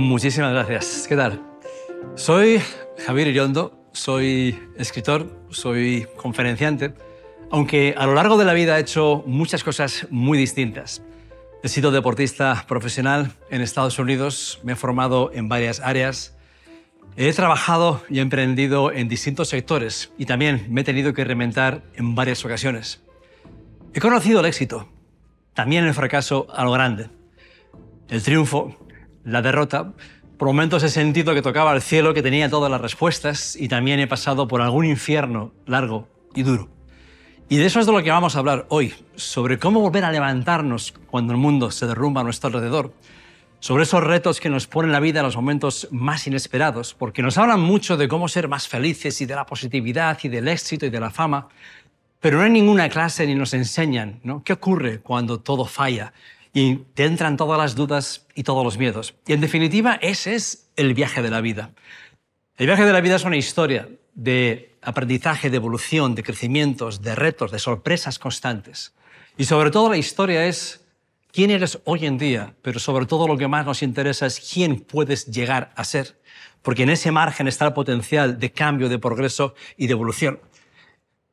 Muchísimas gracias. ¿Qué tal? Soy Javier Iriondo, soy escritor, soy conferenciante, aunque a lo largo de la vida he hecho muchas cosas muy distintas. He sido deportista profesional en Estados Unidos, me he formado en varias áreas, he trabajado y he emprendido en distintos sectores y también me he tenido que reinventar en varias ocasiones. He conocido el éxito, también el fracaso a lo grande, el triunfo la derrota, por momentos he sentido que tocaba el cielo, que tenía todas las respuestas y también he pasado por algún infierno largo y duro. Y de eso es de lo que vamos a hablar hoy, sobre cómo volver a levantarnos cuando el mundo se derrumba a nuestro alrededor, sobre esos retos que nos ponen la vida en los momentos más inesperados, porque nos hablan mucho de cómo ser más felices y de la positividad y del éxito y de la fama, pero no hay ninguna clase ni nos enseñan ¿no? qué ocurre cuando todo falla, y te entran todas las dudas y todos los miedos. Y en definitiva, ese es el viaje de la vida. El viaje de la vida es una historia de aprendizaje, de evolución, de crecimientos, de retos, de sorpresas constantes. Y sobre todo la historia es quién eres hoy en día, pero sobre todo lo que más nos interesa es quién puedes llegar a ser, porque en ese margen está el potencial de cambio, de progreso y de evolución.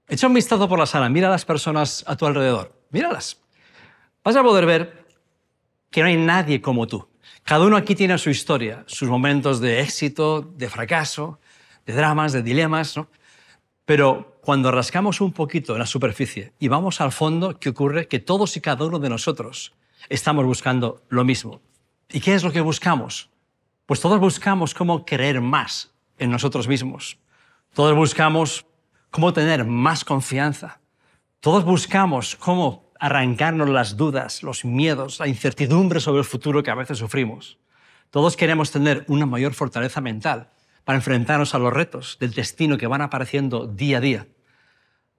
Echa un vistazo por la sala, mira a las personas a tu alrededor, míralas. Vas a poder ver que no hay nadie como tú. Cada uno aquí tiene su historia, sus momentos de éxito, de fracaso, de dramas, de dilemas, ¿no? Pero cuando rascamos un poquito en la superficie y vamos al fondo, ¿qué ocurre? Que todos y cada uno de nosotros estamos buscando lo mismo. ¿Y qué es lo que buscamos? Pues todos buscamos cómo creer más en nosotros mismos. Todos buscamos cómo tener más confianza. Todos buscamos cómo arrancarnos las dudas, los miedos, la incertidumbre sobre el futuro que a veces sufrimos. Todos queremos tener una mayor fortaleza mental para enfrentarnos a los retos del destino que van apareciendo día a día.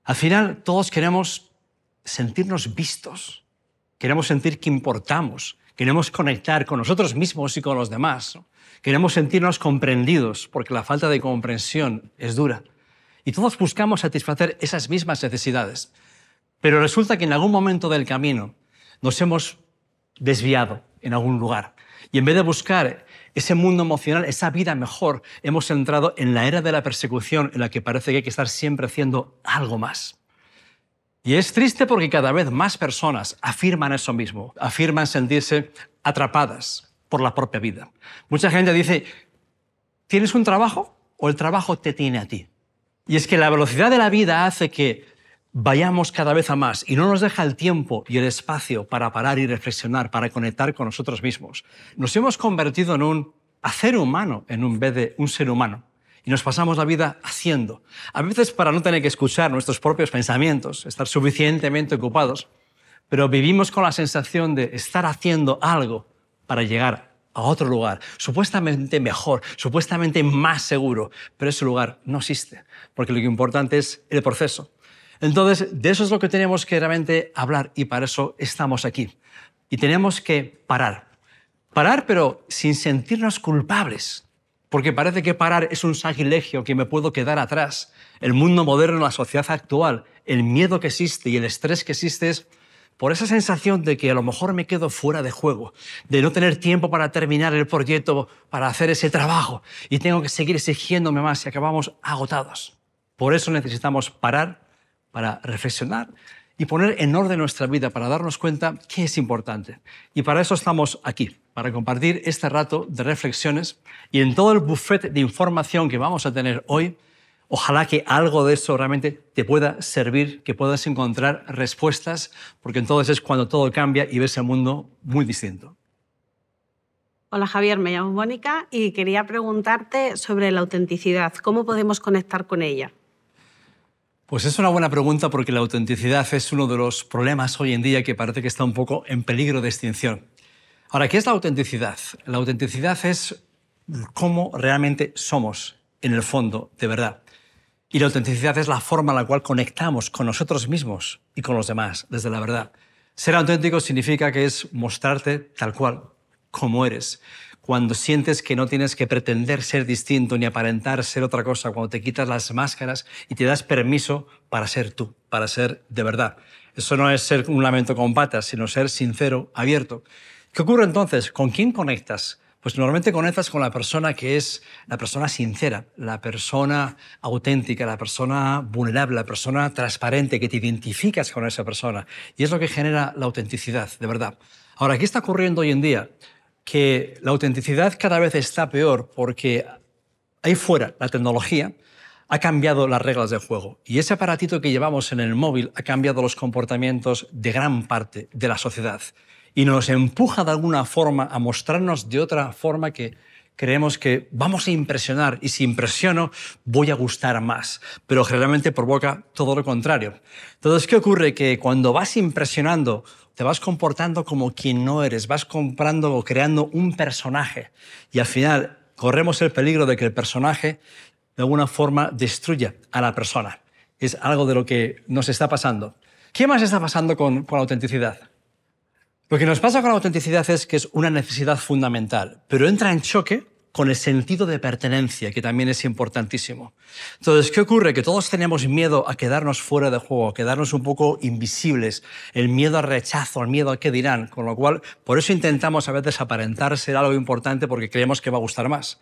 Al final, todos queremos sentirnos vistos, queremos sentir que importamos, queremos conectar con nosotros mismos y con los demás, queremos sentirnos comprendidos, porque la falta de comprensión es dura. Y todos buscamos satisfacer esas mismas necesidades. Pero resulta que en algún momento del camino nos hemos desviado en algún lugar. Y en vez de buscar ese mundo emocional, esa vida mejor, hemos entrado en la era de la persecución en la que parece que hay que estar siempre haciendo algo más. Y es triste porque cada vez más personas afirman eso mismo, afirman sentirse atrapadas por la propia vida. Mucha gente dice, ¿tienes un trabajo o el trabajo te tiene a ti? Y es que la velocidad de la vida hace que vayamos cada vez a más y no nos deja el tiempo y el espacio para parar y reflexionar, para conectar con nosotros mismos. Nos hemos convertido en un hacer humano en un vez de un ser humano. Y nos pasamos la vida haciendo. A veces para no tener que escuchar nuestros propios pensamientos, estar suficientemente ocupados, pero vivimos con la sensación de estar haciendo algo para llegar a otro lugar, supuestamente mejor, supuestamente más seguro, pero ese lugar no existe, porque lo que importante es el proceso, entonces, de eso es lo que tenemos que realmente hablar y para eso estamos aquí. Y tenemos que parar. Parar, pero sin sentirnos culpables. Porque parece que parar es un sacrilegio que me puedo quedar atrás. El mundo moderno, la sociedad actual, el miedo que existe y el estrés que existe es por esa sensación de que a lo mejor me quedo fuera de juego, de no tener tiempo para terminar el proyecto, para hacer ese trabajo, y tengo que seguir exigiéndome más y acabamos agotados. Por eso necesitamos parar para reflexionar y poner en orden nuestra vida para darnos cuenta qué es importante. Y para eso estamos aquí, para compartir este rato de reflexiones y en todo el buffet de información que vamos a tener hoy, ojalá que algo de eso realmente te pueda servir, que puedas encontrar respuestas, porque entonces es cuando todo cambia y ves el mundo muy distinto. Hola Javier, me llamo Mónica y quería preguntarte sobre la autenticidad, ¿cómo podemos conectar con ella? Pues es una buena pregunta porque la autenticidad es uno de los problemas hoy en día que parece que está un poco en peligro de extinción. Ahora, ¿qué es la autenticidad? La autenticidad es cómo realmente somos en el fondo, de verdad. Y la autenticidad es la forma en la cual conectamos con nosotros mismos y con los demás, desde la verdad. Ser auténtico significa que es mostrarte tal cual, como eres cuando sientes que no tienes que pretender ser distinto ni aparentar ser otra cosa, cuando te quitas las máscaras y te das permiso para ser tú, para ser de verdad. Eso no es ser un lamento con patas, sino ser sincero, abierto. ¿Qué ocurre entonces? ¿Con quién conectas? Pues normalmente conectas con la persona que es la persona sincera, la persona auténtica, la persona vulnerable, la persona transparente, que te identificas con esa persona. Y es lo que genera la autenticidad, de verdad. Ahora, ¿qué está ocurriendo hoy en día? que la autenticidad cada vez está peor porque ahí fuera la tecnología ha cambiado las reglas del juego y ese aparatito que llevamos en el móvil ha cambiado los comportamientos de gran parte de la sociedad y nos empuja de alguna forma a mostrarnos de otra forma que creemos que vamos a impresionar y si impresiono voy a gustar más, pero generalmente provoca todo lo contrario. Entonces, ¿qué ocurre? Que cuando vas impresionando, te vas comportando como quien no eres, vas comprando o creando un personaje y al final corremos el peligro de que el personaje de alguna forma destruya a la persona. Es algo de lo que nos está pasando. ¿Qué más está pasando con, la autenticidad? Lo que nos pasa con la autenticidad es que es una necesidad fundamental, pero entra en choque con el sentido de pertenencia, que también es importantísimo. Entonces, ¿qué ocurre? Que todos tenemos miedo a quedarnos fuera de juego, a quedarnos un poco invisibles, el miedo al rechazo, el miedo a qué dirán, con lo cual, por eso intentamos a veces aparentar ser algo importante porque creemos que va a gustar más.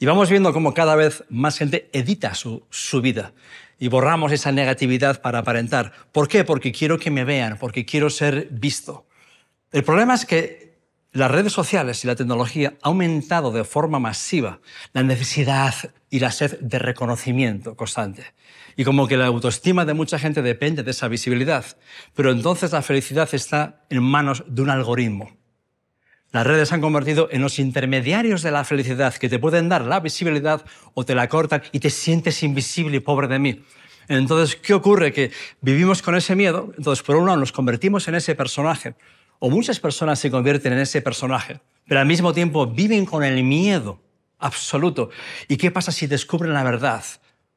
Y vamos viendo cómo cada vez más gente edita su, vida y borramos esa negatividad para aparentar. ¿Por qué? Porque quiero que me vean, porque quiero ser visto. El problema es que las redes sociales y la tecnología han aumentado de forma masiva la necesidad y la sed de reconocimiento constante. Y como que la autoestima de mucha gente depende de esa visibilidad. Pero entonces la felicidad está en manos de un algoritmo. Las redes han convertido en los intermediarios de la felicidad que te pueden dar la visibilidad o te la cortan y te sientes invisible y pobre de mí. Entonces, ¿qué ocurre? Que vivimos con ese miedo, entonces por un lado nos convertimos en ese personaje o muchas personas se convierten en ese personaje, pero al mismo tiempo viven con el miedo absoluto. ¿Y qué pasa si descubren la verdad?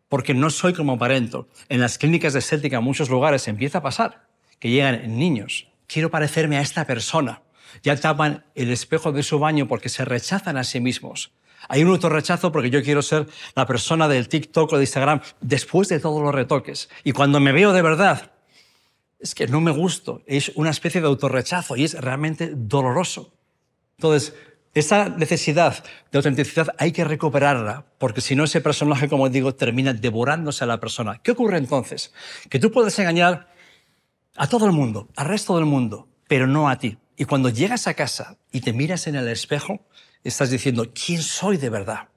Porque no soy como parento En las clínicas de estética en muchos lugares empieza a pasar que llegan niños. Quiero parecerme a esta persona. Ya tapan el espejo de su baño porque se rechazan a sí mismos. Hay un rechazo porque yo quiero ser la persona del TikTok o de Instagram después de todos los retoques. Y cuando me veo de verdad, es que no me gusto, es una especie de autorrechazo y es realmente doloroso. Entonces, esa necesidad de autenticidad hay que recuperarla, porque si no ese personaje, como digo, termina devorándose a la persona. ¿Qué ocurre entonces? Que tú puedes engañar a todo el mundo, al resto del mundo, pero no a ti. Y cuando llegas a casa y te miras en el espejo, estás diciendo, ¿quién soy de verdad?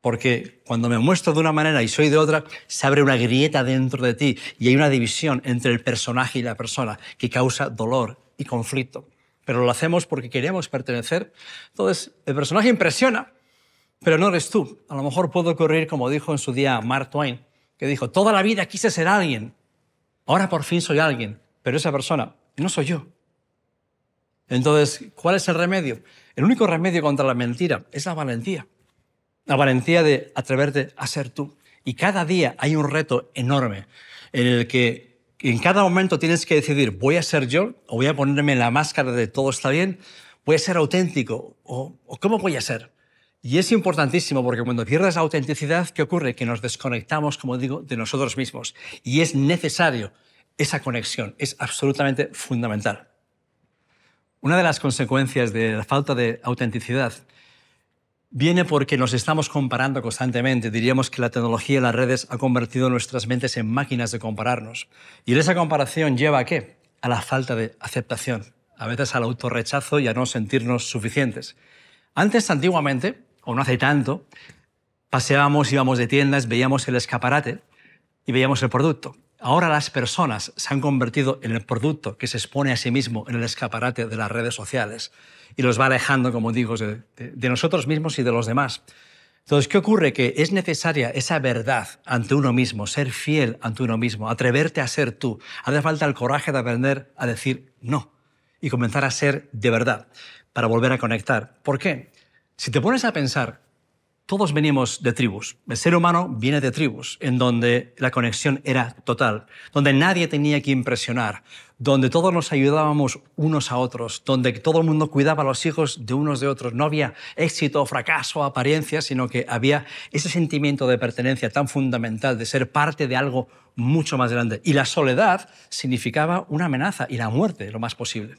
Porque cuando me muestro de una manera y soy de otra, se abre una grieta dentro de ti y hay una división entre el personaje y la persona que causa dolor y conflicto. Pero lo hacemos porque queremos pertenecer. Entonces, el personaje impresiona, pero no eres tú. A lo mejor puede ocurrir, como dijo en su día Mark Twain, que dijo, toda la vida quise ser alguien, ahora por fin soy alguien, pero esa persona no soy yo. Entonces, ¿cuál es el remedio? El único remedio contra la mentira es la valentía la valentía de atreverte a ser tú. Y cada día hay un reto enorme en el que en cada momento tienes que decidir, voy a ser yo o voy a ponerme la máscara de todo está bien, voy a ser auténtico o, cómo voy a ser. Y es importantísimo porque cuando pierdes la autenticidad, ¿qué ocurre? Que nos desconectamos, como digo, de nosotros mismos. Y es necesario esa conexión, es absolutamente fundamental. Una de las consecuencias de la falta de autenticidad viene porque nos estamos comparando constantemente. Diríamos que la tecnología y las redes ha convertido nuestras mentes en máquinas de compararnos. Y esa comparación lleva a qué? A la falta de aceptación, a veces al autorrechazo y a no sentirnos suficientes. Antes, antiguamente, o no hace tanto, paseábamos, íbamos de tiendas, veíamos el escaparate y veíamos el producto. Ahora las personas se han convertido en el producto que se expone a sí mismo en el escaparate de las redes sociales y los va alejando, como digo, de, nosotros mismos y de los demás. Entonces, ¿qué ocurre? Que es necesaria esa verdad ante uno mismo, ser fiel ante uno mismo, atreverte a ser tú. Hace falta el coraje de aprender a decir no y comenzar a ser de verdad para volver a conectar. ¿Por qué? Si te pones a pensar todos venimos de tribus. El ser humano viene de tribus, en donde la conexión era total, donde nadie tenía que impresionar, donde todos nos ayudábamos unos a otros, donde todo el mundo cuidaba a los hijos de unos de otros. No había éxito, fracaso, apariencia, sino que había ese sentimiento de pertenencia tan fundamental, de ser parte de algo mucho más grande. Y la soledad significaba una amenaza y la muerte, lo más posible.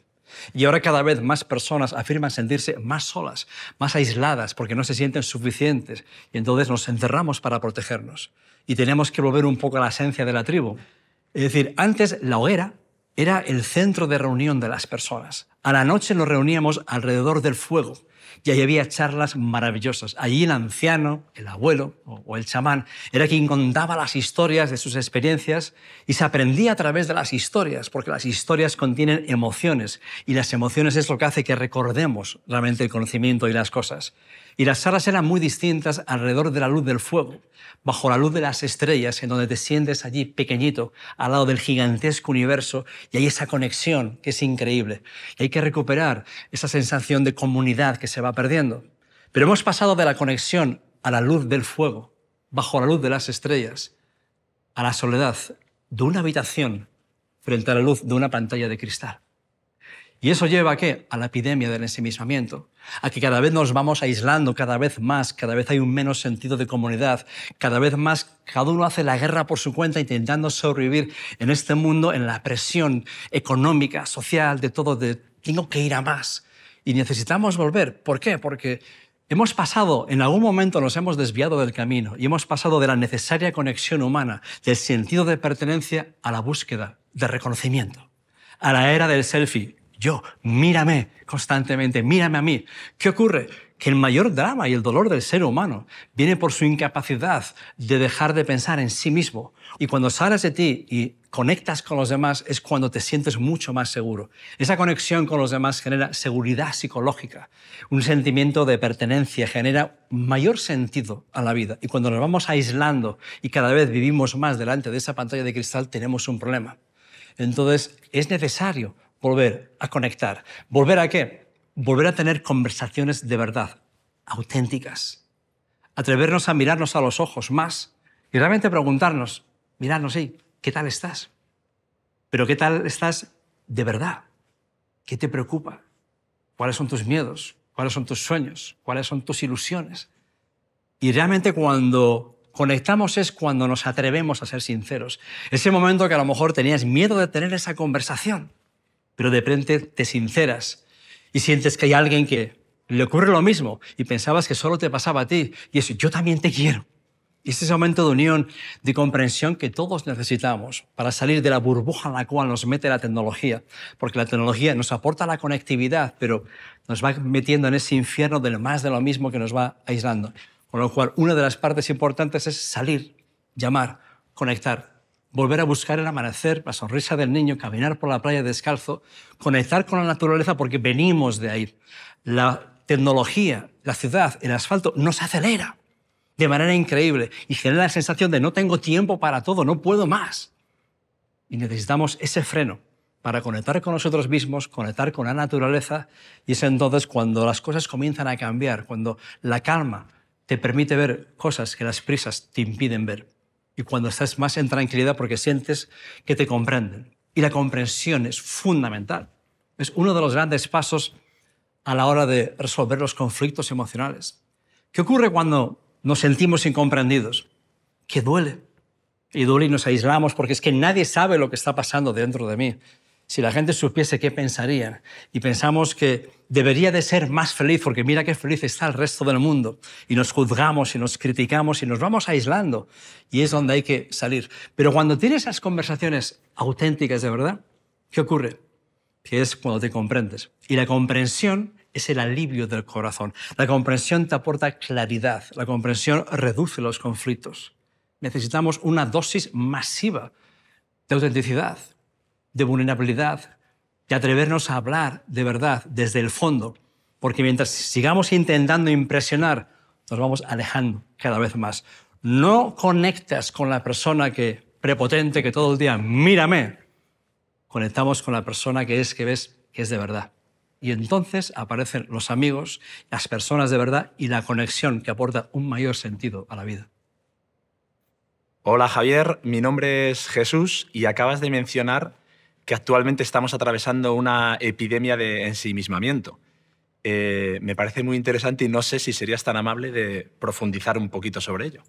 Y ahora cada vez más personas afirman sentirse más solas, más aisladas, porque no se sienten suficientes. Y entonces nos encerramos para protegernos. Y tenemos que volver un poco a la esencia de la tribu. Es decir, antes la hoguera era el centro de reunión de las personas. A la noche nos reuníamos alrededor del fuego y ahí había charlas maravillosas. Allí el anciano, el abuelo o el chamán, era quien contaba las historias de sus experiencias y se aprendía a través de las historias, porque las historias contienen emociones y las emociones es lo que hace que recordemos realmente el conocimiento y las cosas y las salas eran muy distintas alrededor de la luz del fuego, bajo la luz de las estrellas, en donde te sientes allí pequeñito, al lado del gigantesco universo, y hay esa conexión que es increíble. Y hay que recuperar esa sensación de comunidad que se va perdiendo. Pero hemos pasado de la conexión a la luz del fuego, bajo la luz de las estrellas, a la soledad de una habitación frente a la luz de una pantalla de cristal. Y eso lleva a qué? A la epidemia del ensimismamiento, a que cada vez nos vamos aislando, cada vez más, cada vez hay un menos sentido de comunidad, cada vez más cada uno hace la guerra por su cuenta intentando sobrevivir en este mundo, en la presión económica, social, de todo, de tengo que ir a más. Y necesitamos volver. ¿Por qué? Porque Hemos pasado, en algún momento nos hemos desviado del camino y hemos pasado de la necesaria conexión humana, del sentido de pertenencia, a la búsqueda de reconocimiento, a la era del selfie, yo, mírame constantemente, mírame a mí. ¿Qué ocurre? Que el mayor drama y el dolor del ser humano viene por su incapacidad de dejar de pensar en sí mismo. Y cuando sales de ti y conectas con los demás es cuando te sientes mucho más seguro. Esa conexión con los demás genera seguridad psicológica, un sentimiento de pertenencia, genera mayor sentido a la vida. Y cuando nos vamos aislando y cada vez vivimos más delante de esa pantalla de cristal, tenemos un problema. Entonces, es necesario volver a conectar. ¿Volver a qué? Volver a tener conversaciones de verdad, auténticas. Atrevernos a mirarnos a los ojos más y realmente preguntarnos, mirarnos, y ¿qué tal estás? Pero ¿qué tal estás de verdad? ¿Qué te preocupa? ¿Cuáles son tus miedos? ¿Cuáles son tus sueños? ¿Cuáles son tus ilusiones? Y realmente cuando conectamos es cuando nos atrevemos a ser sinceros. Ese momento que a lo mejor tenías miedo de tener esa conversación pero de repente te sinceras y sientes que hay alguien que le ocurre lo mismo y pensabas que solo te pasaba a ti y eso, yo también te quiero. Y es el momento de unión, de comprensión que todos necesitamos para salir de la burbuja en la cual nos mete la tecnología, porque la tecnología nos aporta la conectividad, pero nos va metiendo en ese infierno del más de lo mismo que nos va aislando. Con lo cual, una de las partes importantes es salir, llamar, conectar, volver a buscar el amanecer, la sonrisa del niño, caminar por la playa descalzo, conectar con la naturaleza porque venimos de ahí. La tecnología, la ciudad, el asfalto nos acelera de manera increíble y genera la sensación de no tengo tiempo para todo, no puedo más. Y necesitamos ese freno para conectar con nosotros mismos, conectar con la naturaleza y es entonces cuando las cosas comienzan a cambiar, cuando la calma te permite ver cosas que las prisas te impiden ver y cuando estás más en tranquilidad porque sientes que te comprenden. Y la comprensión es fundamental. Es uno de los grandes pasos a la hora de resolver los conflictos emocionales. ¿Qué ocurre cuando nos sentimos incomprendidos? Que duele. Y duele y nos aislamos porque es que nadie sabe lo que está pasando dentro de mí. Si la gente supiese qué pensarían y pensamos que debería de ser más feliz porque mira qué feliz está el resto del mundo y nos juzgamos y nos criticamos y nos vamos aislando y es donde hay que salir. Pero cuando tienes esas conversaciones auténticas de verdad, ¿qué ocurre? Que es cuando te comprendes. Y la comprensión es el alivio del corazón. La comprensión te aporta claridad, la comprensión reduce los conflictos. Necesitamos una dosis masiva de autenticidad, de vulnerabilidad, de atrevernos a hablar de verdad desde el fondo, porque mientras sigamos intentando impresionar, nos vamos alejando cada vez más. No conectas con la persona que prepotente que todo el día mírame. Conectamos con la persona que es que ves que es de verdad. Y entonces aparecen los amigos, las personas de verdad y la conexión que aporta un mayor sentido a la vida. Hola Javier, mi nombre es Jesús y acabas de mencionar que actualmente estamos atravesando una epidemia de ensimismamiento. Eh, me parece muy interesante y no sé si serías tan amable de profundizar un poquito sobre ello.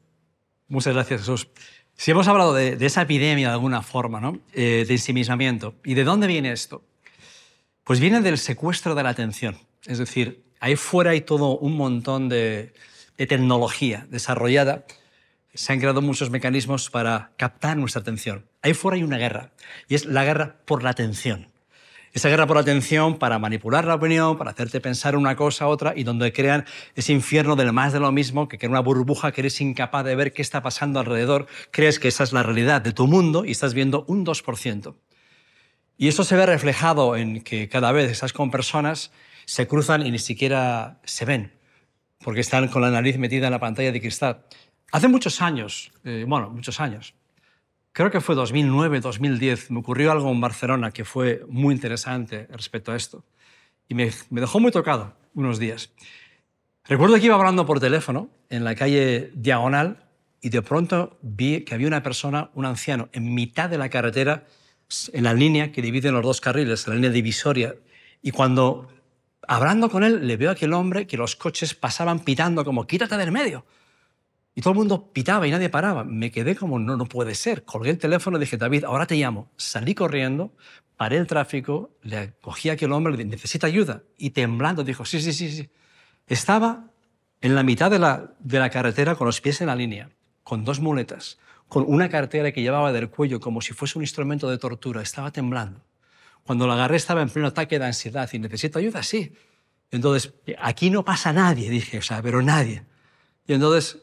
Muchas gracias, Jesús. Si hemos hablado de, esa epidemia de alguna forma, ¿no? Eh, de ensimismamiento, ¿y de dónde viene esto? Pues viene del secuestro de la atención. Es decir, ahí fuera hay todo un montón de tecnología desarrollada se han creado muchos mecanismos para captar nuestra atención. Ahí fuera hay una guerra, y es la guerra por la atención. Esa guerra por la atención para manipular la opinión, para hacerte pensar una cosa, otra, y donde crean ese infierno del más de lo mismo, que crea una burbuja que eres incapaz de ver qué está pasando alrededor, crees que esa es la realidad de tu mundo y estás viendo un 2%. Y eso se ve reflejado en que cada vez estás con personas, se cruzan y ni siquiera se ven, porque están con la nariz metida en la pantalla de cristal. Hace muchos años, eh, bueno, muchos años, creo que fue 2009, 2010, me ocurrió algo en Barcelona que fue muy interesante respecto a esto. Y me, me dejó muy tocado unos días. Recuerdo que iba hablando por teléfono en la calle Diagonal y de pronto vi que había una persona, un anciano, en mitad de la carretera, en la línea que divide los dos carriles, la línea divisoria. Y cuando hablando con él, le veo a aquel hombre que los coches pasaban pitando como, quítate del medio. Y todo el mundo pitaba y nadie paraba. Me quedé como, no, no puede ser. Colgué el teléfono y dije, David, ahora te llamo. Salí corriendo, paré el tráfico, le cogí a aquel hombre, le dije, necesita ayuda. Y temblando dijo, sí, sí, sí, sí. Estaba en la mitad de la, de la carretera con los pies en la línea, con dos muletas, con una cartera que llevaba del cuello como si fuese un instrumento de tortura. Estaba temblando. Cuando la agarré estaba en pleno ataque de ansiedad y necesito ayuda, sí. Entonces, aquí no pasa nadie, dije, o sea, pero nadie. Y entonces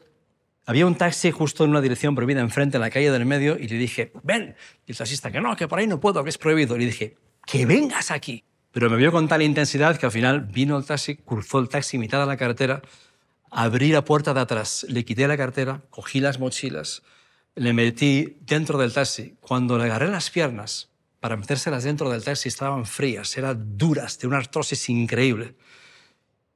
había un taxi justo en una dirección prohibida enfrente, en la calle del medio, y le dije, ven. Y el taxista, que no, que por ahí no puedo, que es prohibido. Le dije, que vengas aquí. Pero me vio con tal intensidad que al final vino el taxi, cruzó el taxi mitad de la carretera, abrí la puerta de atrás, le quité la cartera, cogí las mochilas, le metí dentro del taxi. Cuando le agarré las piernas para metérselas dentro del taxi, estaban frías, eran duras, de una artrosis increíble.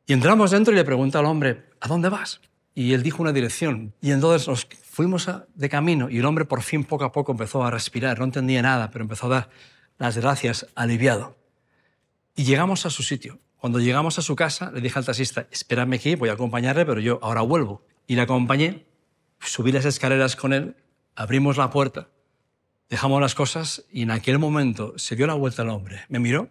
Y entramos dentro y le pregunté al hombre, ¿a dónde vas? y él dijo una dirección. Y entonces nos fuimos de camino y el hombre por fin poco a poco empezó a respirar. No entendía nada, pero empezó a dar las gracias aliviado. Y llegamos a su sitio. Cuando llegamos a su casa, le dije al taxista, espérame aquí, voy a acompañarle, pero yo ahora vuelvo. Y le acompañé, subí las escaleras con él, abrimos la puerta, dejamos las cosas y en aquel momento se dio la vuelta al hombre. Me miró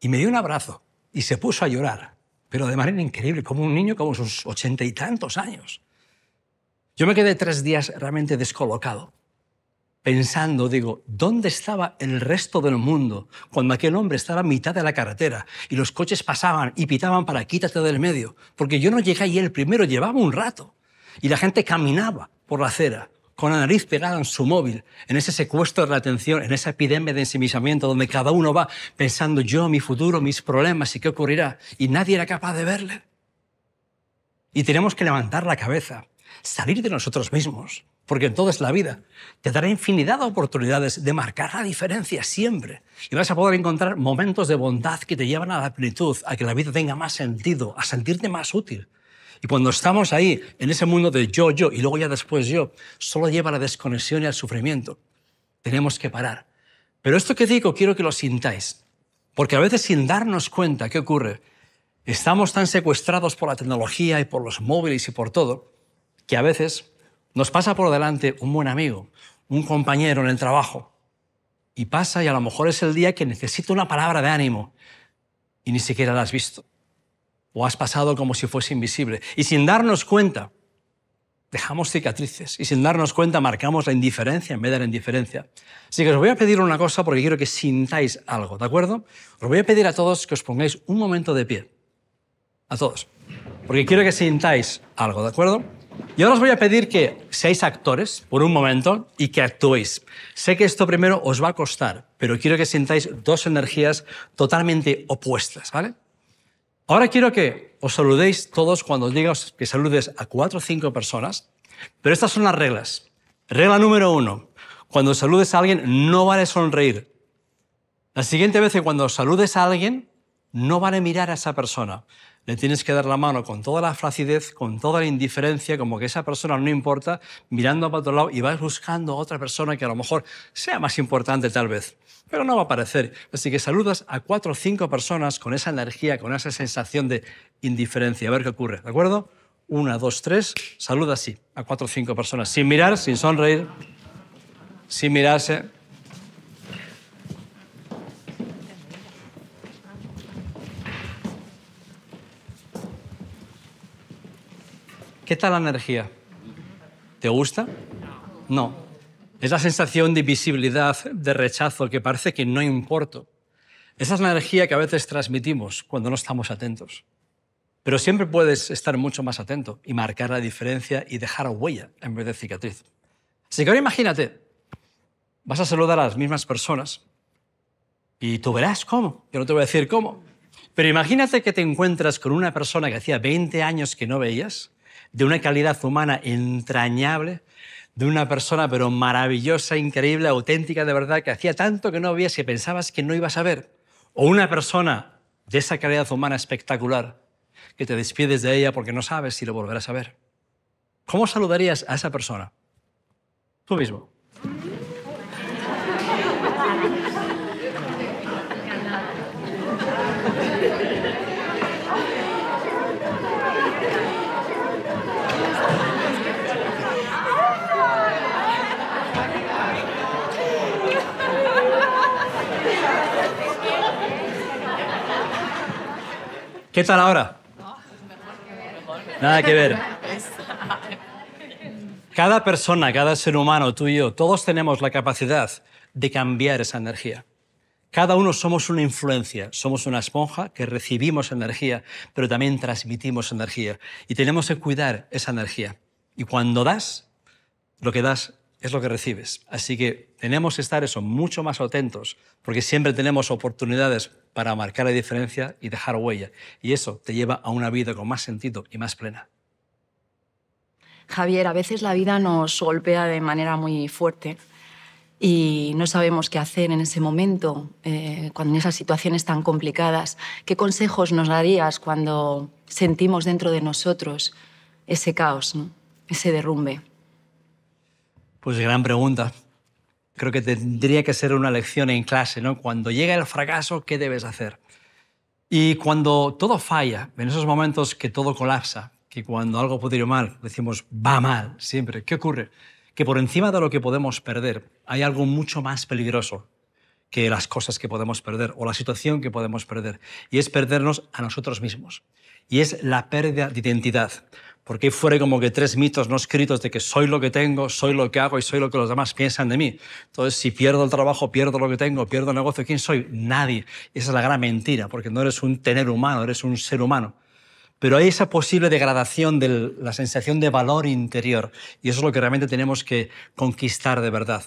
y me dio un abrazo y se puso a llorar. Pero de era increíble, como un niño como sus ochenta y tantos años. Yo me quedé tres días realmente descolocado, pensando, digo, ¿dónde estaba el resto del mundo cuando aquel hombre estaba a mitad de la carretera y los coches pasaban y pitaban para quítate del medio? Porque yo no llegué ahí el primero, llevaba un rato. Y la gente caminaba por la acera con la nariz pegada en su móvil, en ese secuestro de la atención, en esa epidemia de ensimisamiento donde cada uno va pensando yo, mi futuro, mis problemas y qué ocurrirá, y nadie era capaz de verle. Y tenemos que levantar la cabeza, salir de nosotros mismos, porque en todo es la vida. Te dará infinidad de oportunidades de marcar la diferencia siempre. Y vas a poder encontrar momentos de bondad que te llevan a la plenitud, a que la vida tenga más sentido, a sentirte más útil, y cuando estamos ahí, en ese mundo de yo, yo, y luego ya después yo, solo lleva a la desconexión y al sufrimiento. Tenemos que parar. Pero esto que digo quiero que lo sintáis, porque a veces sin darnos cuenta, ¿qué ocurre? Estamos tan secuestrados por la tecnología y por los móviles y por todo, que a veces nos pasa por delante un buen amigo, un compañero en el trabajo, y pasa y a lo mejor es el día que necesito una palabra de ánimo y ni siquiera la has visto o has pasado como si fuese invisible. Y sin darnos cuenta, dejamos cicatrices y sin darnos cuenta marcamos la indiferencia en vez de la indiferencia. Así que os voy a pedir una cosa porque quiero que sintáis algo, ¿de acuerdo? Os voy a pedir a todos que os pongáis un momento de pie. A todos. Porque quiero que sintáis algo, ¿de acuerdo? Y ahora os voy a pedir que seáis actores por un momento y que actuéis. Sé que esto primero os va a costar, pero quiero que sintáis dos energías totalmente opuestas, ¿vale? Ahora quiero que os saludéis todos cuando diga que saludes a cuatro o cinco personas, pero estas son las reglas. Regla número uno, cuando saludes a alguien no vale sonreír. La siguiente vez que cuando saludes a alguien, no vale mirar a esa persona le tienes que dar la mano con toda la flacidez, con toda la indiferencia, como que esa persona no importa, mirando para otro lado y vas buscando a otra persona que a lo mejor sea más importante tal vez, pero no va a aparecer. Así que saludas a cuatro o cinco personas con esa energía, con esa sensación de indiferencia, a ver qué ocurre, ¿de acuerdo? Una, dos, tres, saluda así a cuatro o cinco personas, sin mirar, sin sonreír, sin mirarse. ¿Qué tal la energía? ¿Te gusta? No. Es la sensación de invisibilidad, de rechazo, que parece que no importo. Esa es la energía que a veces transmitimos cuando no estamos atentos. Pero siempre puedes estar mucho más atento y marcar la diferencia y dejar huella en vez de cicatriz. Así que ahora imagínate, vas a saludar a las mismas personas y tú verás cómo. Yo no te voy a decir cómo. Pero imagínate que te encuentras con una persona que hacía 20 años que no veías de una calidad humana entrañable, de una persona pero maravillosa, increíble, auténtica de verdad, que hacía tanto que no habías que pensabas que no ibas a ver, o una persona de esa calidad humana espectacular, que te despides de ella porque no sabes si lo volverás a ver. ¿Cómo saludarías a esa persona? Tú mismo. ¿Qué tal ahora? Nada que ver. Cada persona, cada ser humano, tú y yo, todos tenemos la capacidad de cambiar esa energía. Cada uno somos una influencia, somos una esponja que recibimos energía, pero también transmitimos energía. Y tenemos que cuidar esa energía. Y cuando das, lo que das es lo que recibes. Así que tenemos que estar eso, mucho más atentos, porque siempre tenemos oportunidades para marcar la diferencia y dejar huella. Y eso te lleva a una vida con más sentido y más plena. Javier, a veces la vida nos golpea de manera muy fuerte y no sabemos qué hacer en ese momento, eh, cuando en esas situaciones tan complicadas. ¿Qué consejos nos darías cuando sentimos dentro de nosotros ese caos, ese derrumbe? Pues gran pregunta. Creo que tendría que ser una lección en clase, ¿no? Cuando llega el fracaso, ¿qué debes hacer? Y cuando todo falla, en esos momentos que todo colapsa, que cuando algo puede ir mal, decimos, va mal, siempre, ¿qué ocurre? Que por encima de lo que podemos perder, hay algo mucho más peligroso que las cosas que podemos perder o la situación que podemos perder, y es perdernos a nosotros mismos. Y es la pérdida de identidad porque fuera como que tres mitos no escritos de que soy lo que tengo, soy lo que hago y soy lo que los demás piensan de mí. Entonces, si pierdo el trabajo, pierdo lo que tengo, pierdo el negocio, ¿quién soy? Nadie. Esa es la gran mentira, porque no eres un tener humano, eres un ser humano. Pero hay esa posible degradación de la sensación de valor interior y eso es lo que realmente tenemos que conquistar de verdad.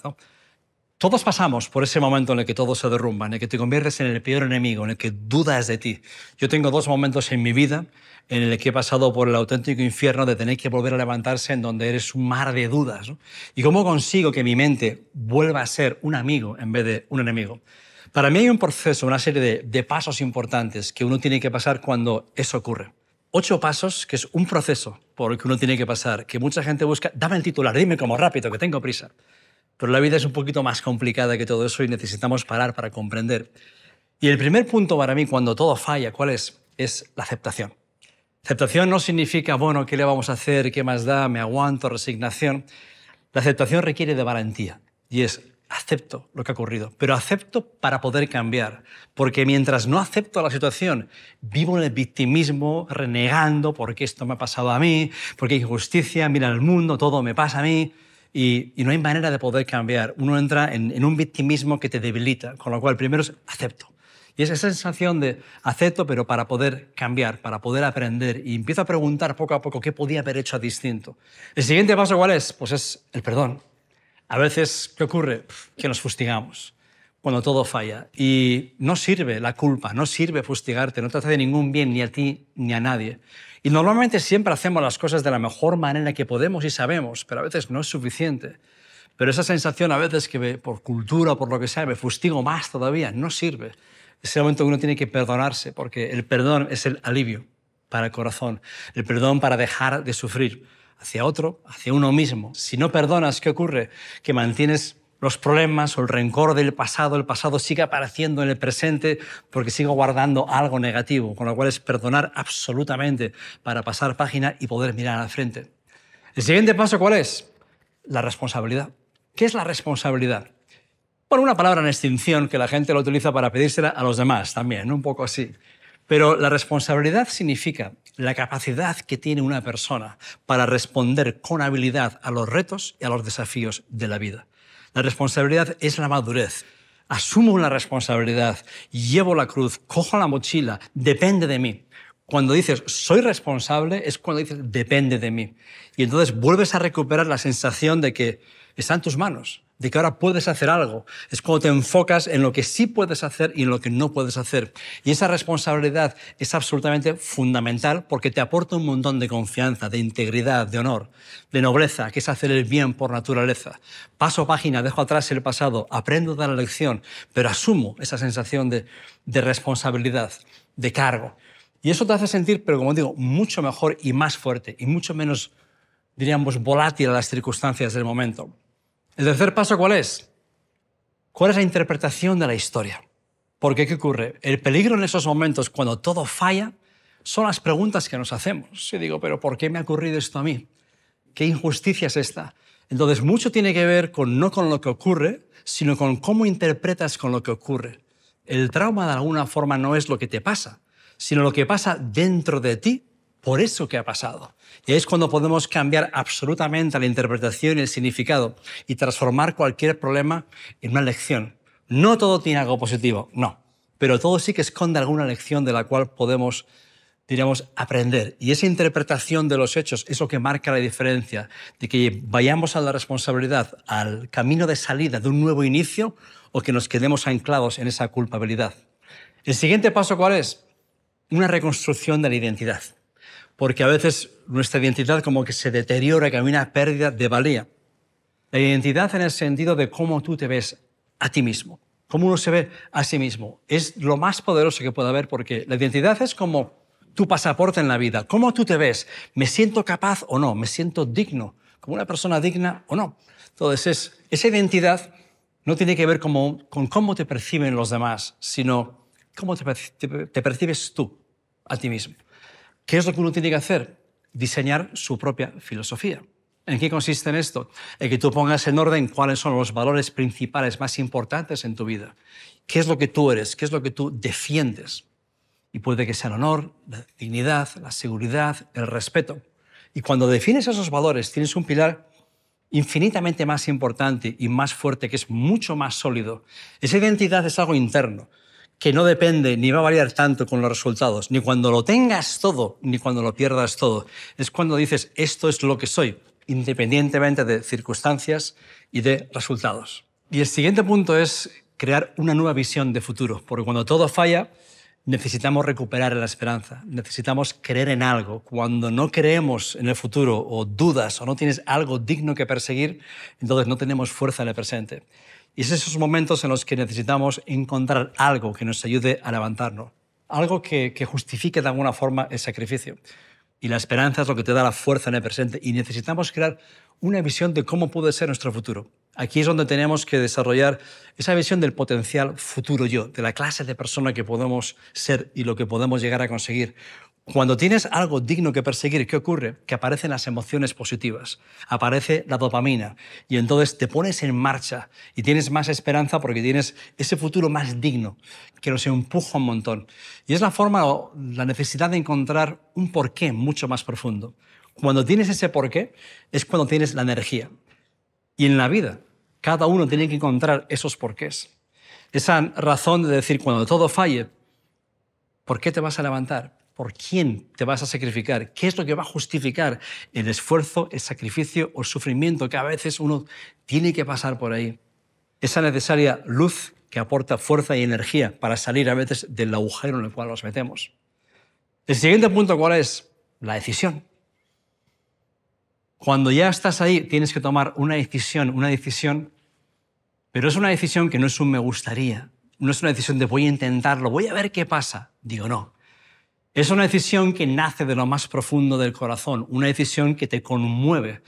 Todos pasamos por ese momento en el que todo se derrumba, en el que te conviertes en el peor enemigo, en el que dudas de ti. Yo tengo dos momentos en mi vida en el que he pasado por el auténtico infierno de tener que volver a levantarse en donde eres un mar de dudas. ¿no? ¿Y cómo consigo que mi mente vuelva a ser un amigo en vez de un enemigo? Para mí hay un proceso, una serie de, de pasos importantes que uno tiene que pasar cuando eso ocurre ocho pasos, que es un proceso por el que uno tiene que pasar, que mucha gente busca, dame el titular, dime como rápido, que tengo prisa. Pero la vida es un poquito más complicada que todo eso y necesitamos parar para comprender. Y el primer punto para mí cuando todo falla, ¿cuál es? Es la aceptación. Aceptación no significa, bueno, ¿qué le vamos a hacer? ¿Qué más da? ¿Me aguanto? Resignación. La aceptación requiere de valentía y es acepto lo que ha ocurrido, pero acepto para poder cambiar, porque mientras no acepto la situación, vivo en el victimismo, renegando porque esto me ha pasado a mí, porque hay injusticia, mira el mundo, todo me pasa a mí, y, no hay manera de poder cambiar. Uno entra en, en un victimismo que te debilita, con lo cual primero es acepto. Y esa sensación de acepto, pero para poder cambiar, para poder aprender. Y empiezo a preguntar poco a poco qué podía haber hecho a distinto. El siguiente paso, ¿cuál es? Pues es el perdón. A veces, ¿qué ocurre? Que nos fustigamos cuando todo falla. Y no sirve la culpa, no sirve fustigarte, no te de ningún bien ni a ti ni a nadie. Y normalmente siempre hacemos las cosas de la mejor manera que podemos y sabemos, pero a veces no es suficiente. Pero esa sensación a veces que por cultura, o por lo que sea, me fustigo más todavía, no sirve. Es el momento que uno tiene que perdonarse, porque el perdón es el alivio para el corazón, el perdón para dejar de sufrir hacia otro, hacia uno mismo. Si no perdonas, ¿qué ocurre? Que mantienes los problemas o el rencor del pasado, el pasado sigue apareciendo en el presente porque sigo guardando algo negativo, con lo cual es perdonar absolutamente para pasar página y poder mirar al frente. El siguiente paso, ¿cuál es? La responsabilidad. ¿Qué es la responsabilidad? Por una palabra en extinción que la gente lo utiliza para pedírsela a los demás también, un poco así. Pero la responsabilidad significa la capacidad que tiene una persona para responder con habilidad a los retos y a los desafíos de la vida. La responsabilidad es la madurez. Asumo la responsabilidad, llevo la cruz, cojo la mochila, depende de mí. Cuando dices soy responsable es cuando dices depende de mí. Y entonces vuelves a recuperar la sensación de que está en tus manos de que ahora puedes hacer algo. Es cuando te enfocas en lo que sí puedes hacer y en lo que no puedes hacer. Y esa responsabilidad es absolutamente fundamental porque te aporta un montón de confianza, de integridad, de honor, de nobleza, que es hacer el bien por naturaleza. Paso página, dejo atrás el pasado, aprendo de la lección, pero asumo esa sensación de, de responsabilidad, de cargo. Y eso te hace sentir, pero como digo, mucho mejor y más fuerte y mucho menos, diríamos, volátil a las circunstancias del momento. ¿El tercer paso cuál es? ¿Cuál es la interpretación de la historia? Porque ¿qué ocurre? El peligro en esos momentos cuando todo falla son las preguntas que nos hacemos. Si digo, pero ¿por qué me ha ocurrido esto a mí? ¿Qué injusticia es esta? Entonces, mucho tiene que ver con no con lo que ocurre, sino con cómo interpretas con lo que ocurre. El trauma de alguna forma no es lo que te pasa, sino lo que pasa dentro de ti por eso que ha pasado. Y es cuando podemos cambiar absolutamente la interpretación y el significado y transformar cualquier problema en una lección. No todo tiene algo positivo, no, pero todo sí que esconde alguna lección de la cual podemos, diríamos, aprender. Y esa interpretación de los hechos es lo que marca la diferencia de que vayamos a la responsabilidad, al camino de salida de un nuevo inicio o que nos quedemos anclados en esa culpabilidad. El siguiente paso, ¿cuál es? Una reconstrucción de la identidad porque a veces nuestra identidad como que se deteriora, que hay una pérdida de valía. La identidad en el sentido de cómo tú te ves a ti mismo, cómo uno se ve a sí mismo. Es lo más poderoso que puede haber porque la identidad es como tu pasaporte en la vida, cómo tú te ves, me siento capaz o no, me siento digno, como una persona digna o no. Entonces, esa identidad no tiene que ver con cómo te perciben los demás, sino cómo te percibes tú a ti mismo. ¿Qué es lo que uno tiene que hacer? Diseñar su propia filosofía. ¿En qué consiste en esto? En que tú pongas en orden cuáles son los valores principales más importantes en tu vida. ¿Qué es lo que tú eres? ¿Qué es lo que tú defiendes? Y puede que sea el honor, la dignidad, la seguridad, el respeto. Y cuando defines esos valores, tienes un pilar infinitamente más importante y más fuerte, que es mucho más sólido. Esa identidad es algo interno que no depende ni va a variar tanto con los resultados, ni cuando lo tengas todo, ni cuando lo pierdas todo. Es cuando dices, esto es lo que soy, independientemente de circunstancias y de resultados. Y el siguiente punto es crear una nueva visión de futuro, porque cuando todo falla, necesitamos recuperar la esperanza, necesitamos creer en algo. Cuando no creemos en el futuro o dudas o no tienes algo digno que perseguir, entonces no tenemos fuerza en el presente. Y es esos momentos en los que necesitamos encontrar algo que nos ayude a levantarnos, algo que, que justifique de alguna forma el sacrificio. Y la esperanza es lo que te da la fuerza en el presente y necesitamos crear una visión de cómo puede ser nuestro futuro. Aquí es donde tenemos que desarrollar esa visión del potencial futuro yo, de la clase de persona que podemos ser y lo que podemos llegar a conseguir. Cuando tienes algo digno que perseguir, ¿qué ocurre? Que aparecen las emociones positivas, aparece la dopamina y entonces te pones en marcha y tienes más esperanza porque tienes ese futuro más digno que nos empuja un montón. Y es la forma o la necesidad de encontrar un porqué mucho más profundo. Cuando tienes ese porqué es cuando tienes la energía. Y en la vida, cada uno tiene que encontrar esos porqués. Esa razón de decir, cuando todo falle, ¿por qué te vas a levantar? ¿Por quién te vas a sacrificar? ¿Qué es lo que va a justificar el esfuerzo, el sacrificio o el sufrimiento que a veces uno tiene que pasar por ahí? Esa necesaria luz que aporta fuerza y energía para salir a veces del agujero en el cual nos metemos. El siguiente punto, ¿cuál es? La decisión. Cuando ya estás ahí, tienes que tomar una decisión, una decisión, pero es una decisión que no es un me gustaría, no es una decisión de voy a intentarlo, voy a ver qué pasa. Digo, no, es una decisión que nace de lo más profundo del corazón, una decisión que te conmueve.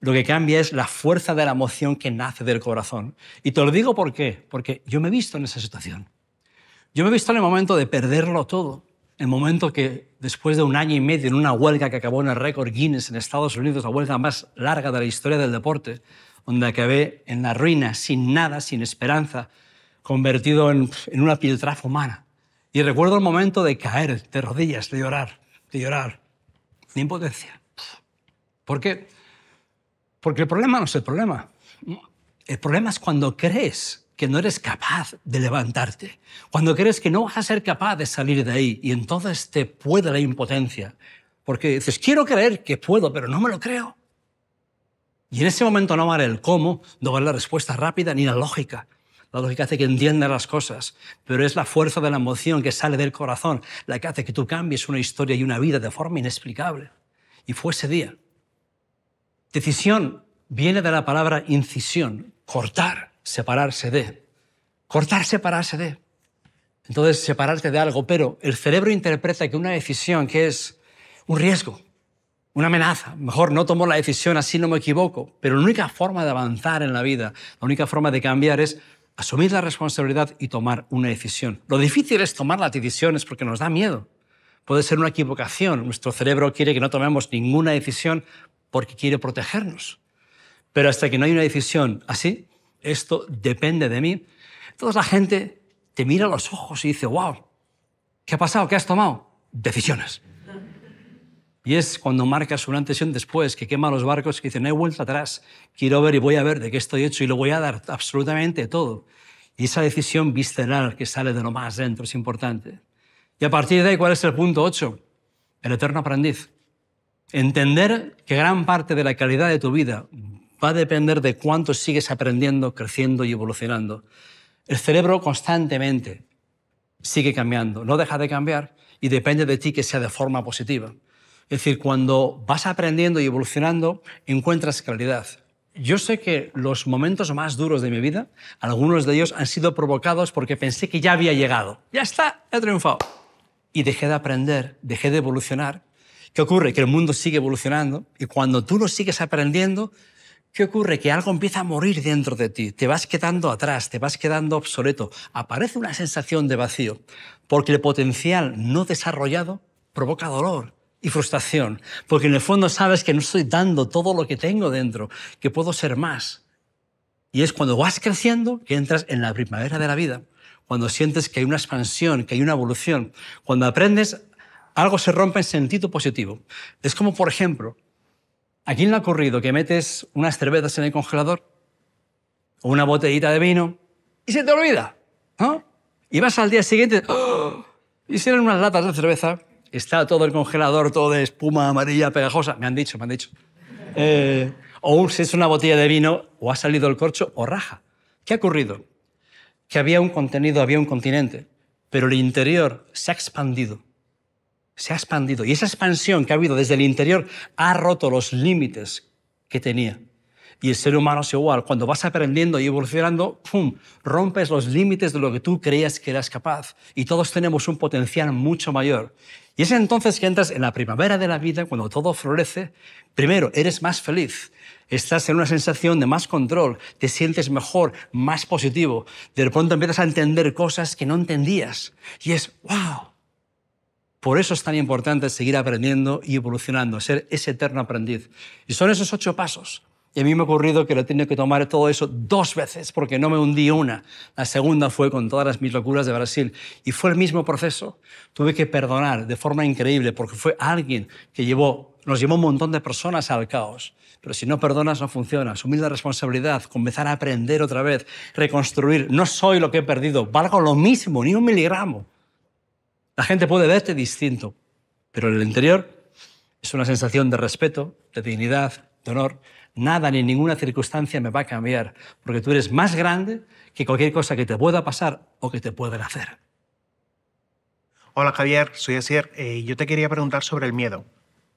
Lo que cambia es la fuerza de la emoción que nace del corazón. Y te lo digo por qué, porque yo me he visto en esa situación. Yo me he visto en el momento de perderlo todo, el momento que después de un año y medio en una huelga que acabó en el récord Guinness en Estados Unidos, la huelga más larga de la historia del deporte, donde acabé en la ruina, sin nada, sin esperanza, convertido en, una piltrafa humana. Y recuerdo el momento de caer de rodillas, de llorar, de llorar, de impotencia. ¿Por qué? Porque el problema no es el problema. El problema es cuando crees que no eres capaz de levantarte, cuando crees que no vas a ser capaz de salir de ahí y entonces te puede la impotencia, porque dices, quiero creer que puedo, pero no me lo creo. Y en ese momento no vale el cómo, no vale la respuesta rápida ni la lógica, la lógica hace que entiendas las cosas, pero es la fuerza de la emoción que sale del corazón la que hace que tú cambies una historia y una vida de forma inexplicable. Y fue ese día. Decisión viene de la palabra incisión, cortar, separarse de. Cortar, separarse de. Entonces, separarse de algo, pero el cerebro interpreta que una decisión que es un riesgo, una amenaza. Mejor no tomo la decisión, así no me equivoco. Pero la única forma de avanzar en la vida, la única forma de cambiar es asumir la responsabilidad y tomar una decisión. Lo difícil es tomar las decisiones porque nos da miedo. Puede ser una equivocación. Nuestro cerebro quiere que no tomemos ninguna decisión porque quiere protegernos. Pero hasta que no hay una decisión así, esto depende de mí, toda la gente te mira a los ojos y dice, wow, ¿qué ha pasado? ¿Qué has tomado? Decisiones. Y es cuando marcas un antes y después, que quema los barcos, que dicen no hay vuelta atrás, quiero ver y voy a ver de qué estoy hecho y lo voy a dar absolutamente todo. Y esa decisión visceral que sale de lo más dentro es importante. Y a partir de ahí, ¿cuál es el punto 8? El eterno aprendiz. Entender que gran parte de la calidad de tu vida va a depender de cuánto sigues aprendiendo, creciendo y evolucionando. El cerebro constantemente sigue cambiando, no deja de cambiar y depende de ti que sea de forma positiva. Es decir, cuando vas aprendiendo y evolucionando, encuentras claridad. Yo sé que los momentos más duros de mi vida, algunos de ellos han sido provocados porque pensé que ya había llegado. Ya está, he triunfado. Y dejé de aprender, dejé de evolucionar. ¿Qué ocurre? Que el mundo sigue evolucionando y cuando tú no sigues aprendiendo, ¿Qué ocurre? Que algo empieza a morir dentro de ti, te vas quedando atrás, te vas quedando obsoleto, aparece una sensación de vacío, porque el potencial no desarrollado provoca dolor, y frustración, porque en el fondo sabes que no estoy dando todo lo que tengo dentro, que puedo ser más. Y es cuando vas creciendo que entras en la primavera de la vida, cuando sientes que hay una expansión, que hay una evolución, cuando aprendes, algo se rompe en sentido positivo. Es como, por ejemplo, ¿a quién le ha ocurrido que metes unas cervezas en el congelador o una botellita de vino y se te olvida? ¿no? Y vas al día siguiente, ¡oh! y unas latas de cerveza está todo el congelador, todo de espuma amarilla pegajosa. Me han dicho, me han dicho. Eh, o si es una botella de vino, o ha salido el corcho, o raja. ¿Qué ha ocurrido? Que había un contenido, había un continente, pero el interior se ha expandido. Se ha expandido. Y esa expansión que ha habido desde el interior ha roto los límites que tenía. Y el ser humano es igual. Cuando vas aprendiendo y evolucionando, ¡pum! rompes los límites de lo que tú creías que eras capaz. Y todos tenemos un potencial mucho mayor. Y es entonces que entras en la primavera de la vida, cuando todo florece. Primero, eres más feliz, estás en una sensación de más control, te sientes mejor, más positivo. De pronto empiezas a entender cosas que no entendías. Y es, wow. Por eso es tan importante seguir aprendiendo y evolucionando, ser ese eterno aprendiz. Y son esos ocho pasos y a mí me ha ocurrido que lo tenía que tomar todo eso dos veces, porque no me hundí una. La segunda fue con todas las mis locuras de Brasil. Y fue el mismo proceso. Tuve que perdonar de forma increíble, porque fue alguien que llevó, nos llevó un montón de personas al caos. Pero si no perdonas, no funciona. Asumir la responsabilidad, comenzar a aprender otra vez, reconstruir. No soy lo que he perdido, valgo lo mismo, ni un miligramo. La gente puede verte distinto, pero en el interior es una sensación de respeto, de dignidad, de honor nada ni ninguna circunstancia me va a cambiar, porque tú eres más grande que cualquier cosa que te pueda pasar o que te puedan hacer. Hola Javier, soy Asier. Eh, yo te quería preguntar sobre el miedo.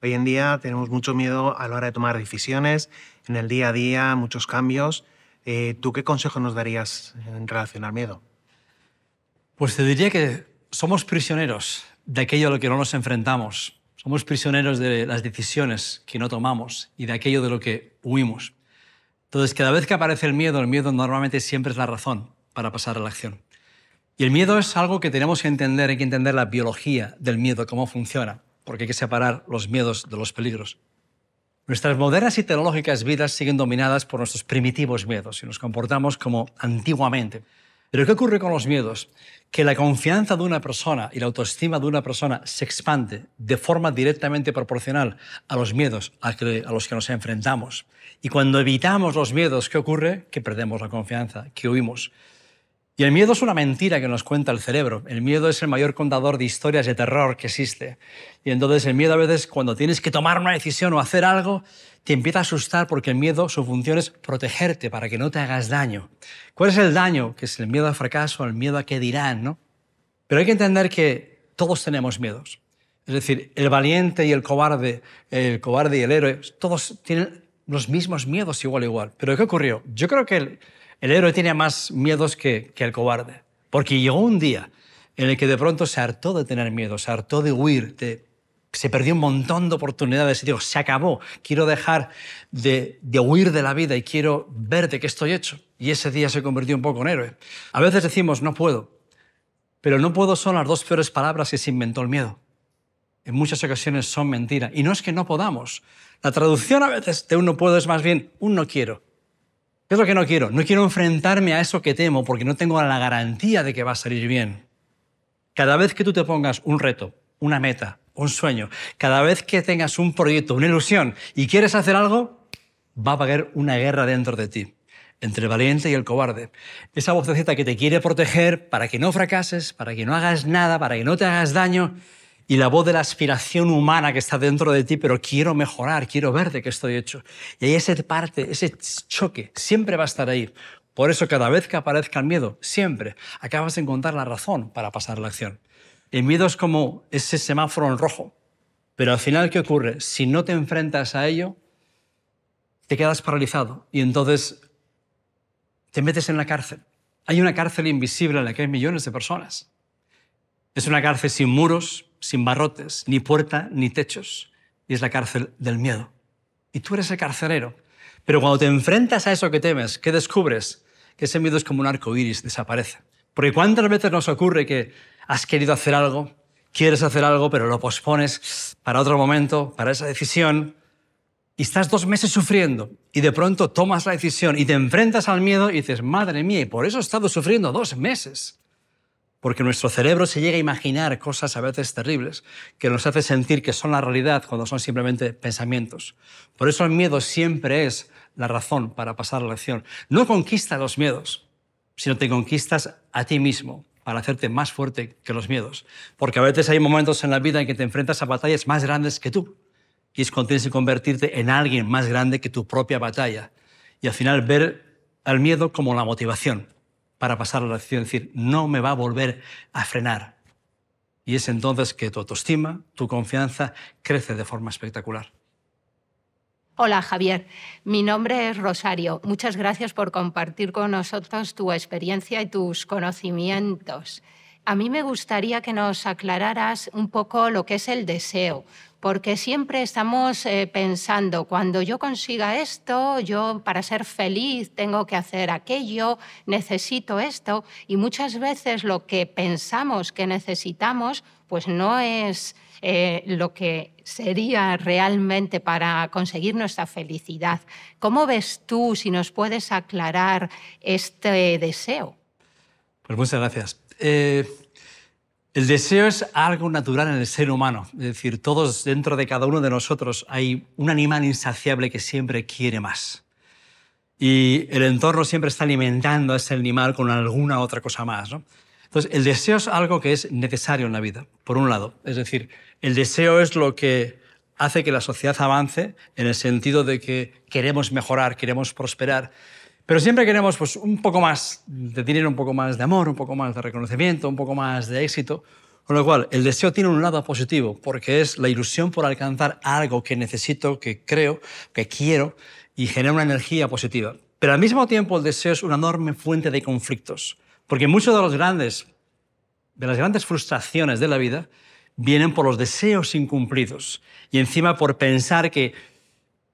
Hoy en día tenemos mucho miedo a la hora de tomar decisiones, en el día a día, muchos cambios. Eh, ¿Tú qué consejo nos darías en relación al miedo? Pues te diría que somos prisioneros de aquello a lo que no nos enfrentamos. Somos prisioneros de las decisiones que no tomamos y de aquello de lo que huimos. Entonces, cada vez que aparece el miedo, el miedo normalmente siempre es la razón para pasar a la acción. Y el miedo es algo que tenemos que entender, hay que entender la biología del miedo, cómo funciona, porque hay que separar los miedos de los peligros. Nuestras modernas y tecnológicas vidas siguen dominadas por nuestros primitivos miedos y nos comportamos como antiguamente. Pero ¿qué ocurre con los miedos? Que la confianza de una persona y la autoestima de una persona se expande de forma directamente proporcional a los miedos a, los que nos enfrentamos. Y cuando evitamos los miedos, ¿qué ocurre? Que perdemos la confianza, que huimos. Y el miedo es una mentira que nos cuenta el cerebro. El miedo es el mayor contador de historias de terror que existe. Y entonces el miedo a veces cuando tienes que tomar una decisión o hacer algo, te empieza a asustar porque el miedo, su función es protegerte para que no te hagas daño. ¿Cuál es el daño? Que es el miedo al fracaso, el miedo a qué dirán, ¿no? Pero hay que entender que todos tenemos miedos. Es decir, el valiente y el cobarde, el cobarde y el héroe, todos tienen los mismos miedos igual igual. Pero ¿qué ocurrió? Yo creo que el, el héroe tiene más miedos que, el cobarde, porque llegó un día en el que de pronto se hartó de tener miedo, se hartó de huir, de... se perdió un montón de oportunidades y dijo, se acabó, quiero dejar de, de, huir de la vida y quiero ver de qué estoy hecho. Y ese día se convirtió un poco en héroe. A veces decimos, no puedo, pero no puedo son las dos peores palabras que se inventó el miedo. En muchas ocasiones son mentira. Y no es que no podamos. La traducción a veces de un no puedo es más bien un no quiero. ¿Qué es lo que no quiero? No quiero enfrentarme a eso que temo porque no tengo la garantía de que va a salir bien. Cada vez que tú te pongas un reto, una meta, un sueño, cada vez que tengas un proyecto, una ilusión y quieres hacer algo, va a haber una guerra dentro de ti entre el valiente y el cobarde. Esa vocecita que te quiere proteger para que no fracases, para que no hagas nada, para que no te hagas daño, y la voz de la aspiración humana que está dentro de ti, pero quiero mejorar, quiero ver de qué estoy hecho. Y ahí ese parte, ese choque, siempre va a estar ahí. Por eso cada vez que aparezca el miedo, siempre acabas de encontrar la razón para pasar la acción. El miedo es como ese semáforo en rojo. Pero al final, ¿qué ocurre? Si no te enfrentas a ello, te quedas paralizado y entonces te metes en la cárcel. Hay una cárcel invisible en la que hay millones de personas. Es una cárcel sin muros, sin barrotes, ni puerta, ni techos. Y es la cárcel del miedo. Y tú eres el carcelero. Pero cuando te enfrentas a eso que temes, ¿qué descubres? Que ese miedo es como un arco iris, desaparece. Porque cuántas veces nos ocurre que has querido hacer algo, quieres hacer algo, pero lo pospones para otro momento, para esa decisión, y estás dos meses sufriendo y de pronto tomas la decisión y te enfrentas al miedo y dices, madre mía, y por eso he estado sufriendo dos meses porque nuestro cerebro se llega a imaginar cosas a veces terribles que nos hace sentir que son la realidad cuando son simplemente pensamientos. Por eso el miedo siempre es la razón para pasar a la acción. No conquista los miedos, sino te conquistas a ti mismo para hacerte más fuerte que los miedos. Porque a veces hay momentos en la vida en que te enfrentas a batallas más grandes que tú. Y es cuando convertirte en alguien más grande que tu propia batalla. Y al final ver al miedo como la motivación para pasar a la acción, decir, no me va a volver a frenar. Y es entonces que tu autoestima, tu confianza crece de forma espectacular. Hola Javier, mi nombre es Rosario. Muchas gracias por compartir con nosotros tu experiencia y tus conocimientos. A mí me gustaría que nos aclararas un poco lo que es el deseo, porque siempre estamos eh, pensando, cuando yo consiga esto, yo para ser feliz tengo que hacer aquello, necesito esto, y muchas veces lo que pensamos que necesitamos, pues no es eh, lo que sería realmente para conseguir nuestra felicidad. ¿Cómo ves tú, si nos puedes aclarar este deseo? Pues muchas gracias. Eh, el deseo es algo natural en el ser humano, es decir, todos dentro de cada uno de nosotros hay un animal insaciable que siempre quiere más. Y el entorno siempre está alimentando a ese animal con alguna otra cosa más. Entonces, el deseo es algo que es necesario en la vida, por un lado. Es decir, el deseo es lo que hace que la sociedad avance en el sentido de que queremos mejorar, queremos prosperar, pero siempre queremos pues, un poco más de dinero, un poco más de amor, un poco más de reconocimiento, un poco más de éxito. Con lo cual, el deseo tiene un lado positivo, porque es la ilusión por alcanzar algo que necesito, que creo, que quiero, y genera una energía positiva. Pero al mismo tiempo, el deseo es una enorme fuente de conflictos, porque muchos de los grandes, de las grandes frustraciones de la vida, vienen por los deseos incumplidos y encima por pensar que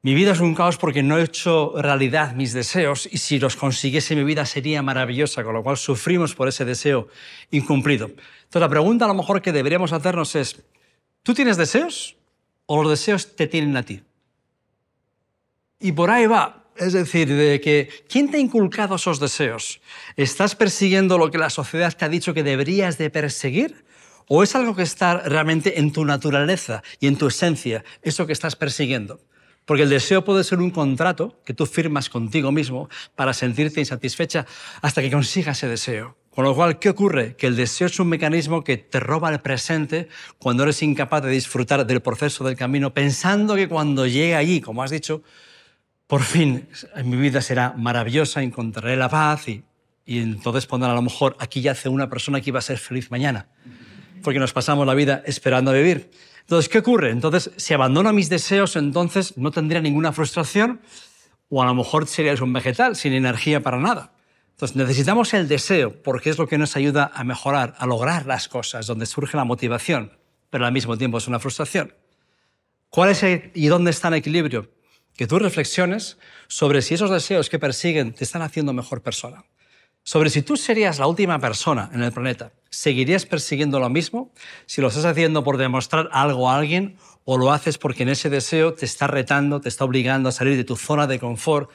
mi vida es un caos porque no he hecho realidad mis deseos y si los consiguiese mi vida sería maravillosa, con lo cual sufrimos por ese deseo incumplido. Entonces la pregunta a lo mejor que deberíamos hacernos es, ¿tú tienes deseos o los deseos te tienen a ti? Y por ahí va, es decir, de que ¿quién te ha inculcado esos deseos? ¿Estás persiguiendo lo que la sociedad te ha dicho que deberías de perseguir? ¿O es algo que está realmente en tu naturaleza y en tu esencia, eso que estás persiguiendo? Porque el deseo puede ser un contrato que tú firmas contigo mismo para sentirte insatisfecha hasta que consigas ese deseo. Con lo cual, ¿qué ocurre? Que el deseo es un mecanismo que te roba el presente cuando eres incapaz de disfrutar del proceso del camino, pensando que cuando llegue allí, como has dicho, por fin mi vida será maravillosa, encontraré la paz y, y entonces pondrán a lo mejor aquí ya yace una persona que iba a ser feliz mañana. Porque nos pasamos la vida esperando a vivir. Entonces, ¿qué ocurre? Entonces, si abandono mis deseos, entonces no tendría ninguna frustración o a lo mejor serías un vegetal sin energía para nada. Entonces, necesitamos el deseo porque es lo que nos ayuda a mejorar, a lograr las cosas, donde surge la motivación, pero al mismo tiempo es una frustración. ¿Cuál es y dónde está el equilibrio? Que tú reflexiones sobre si esos deseos que persiguen te están haciendo mejor persona sobre si tú serías la última persona en el planeta. ¿Seguirías persiguiendo lo mismo? Si lo estás haciendo por demostrar algo a alguien o lo haces porque en ese deseo te está retando, te está obligando a salir de tu zona de confort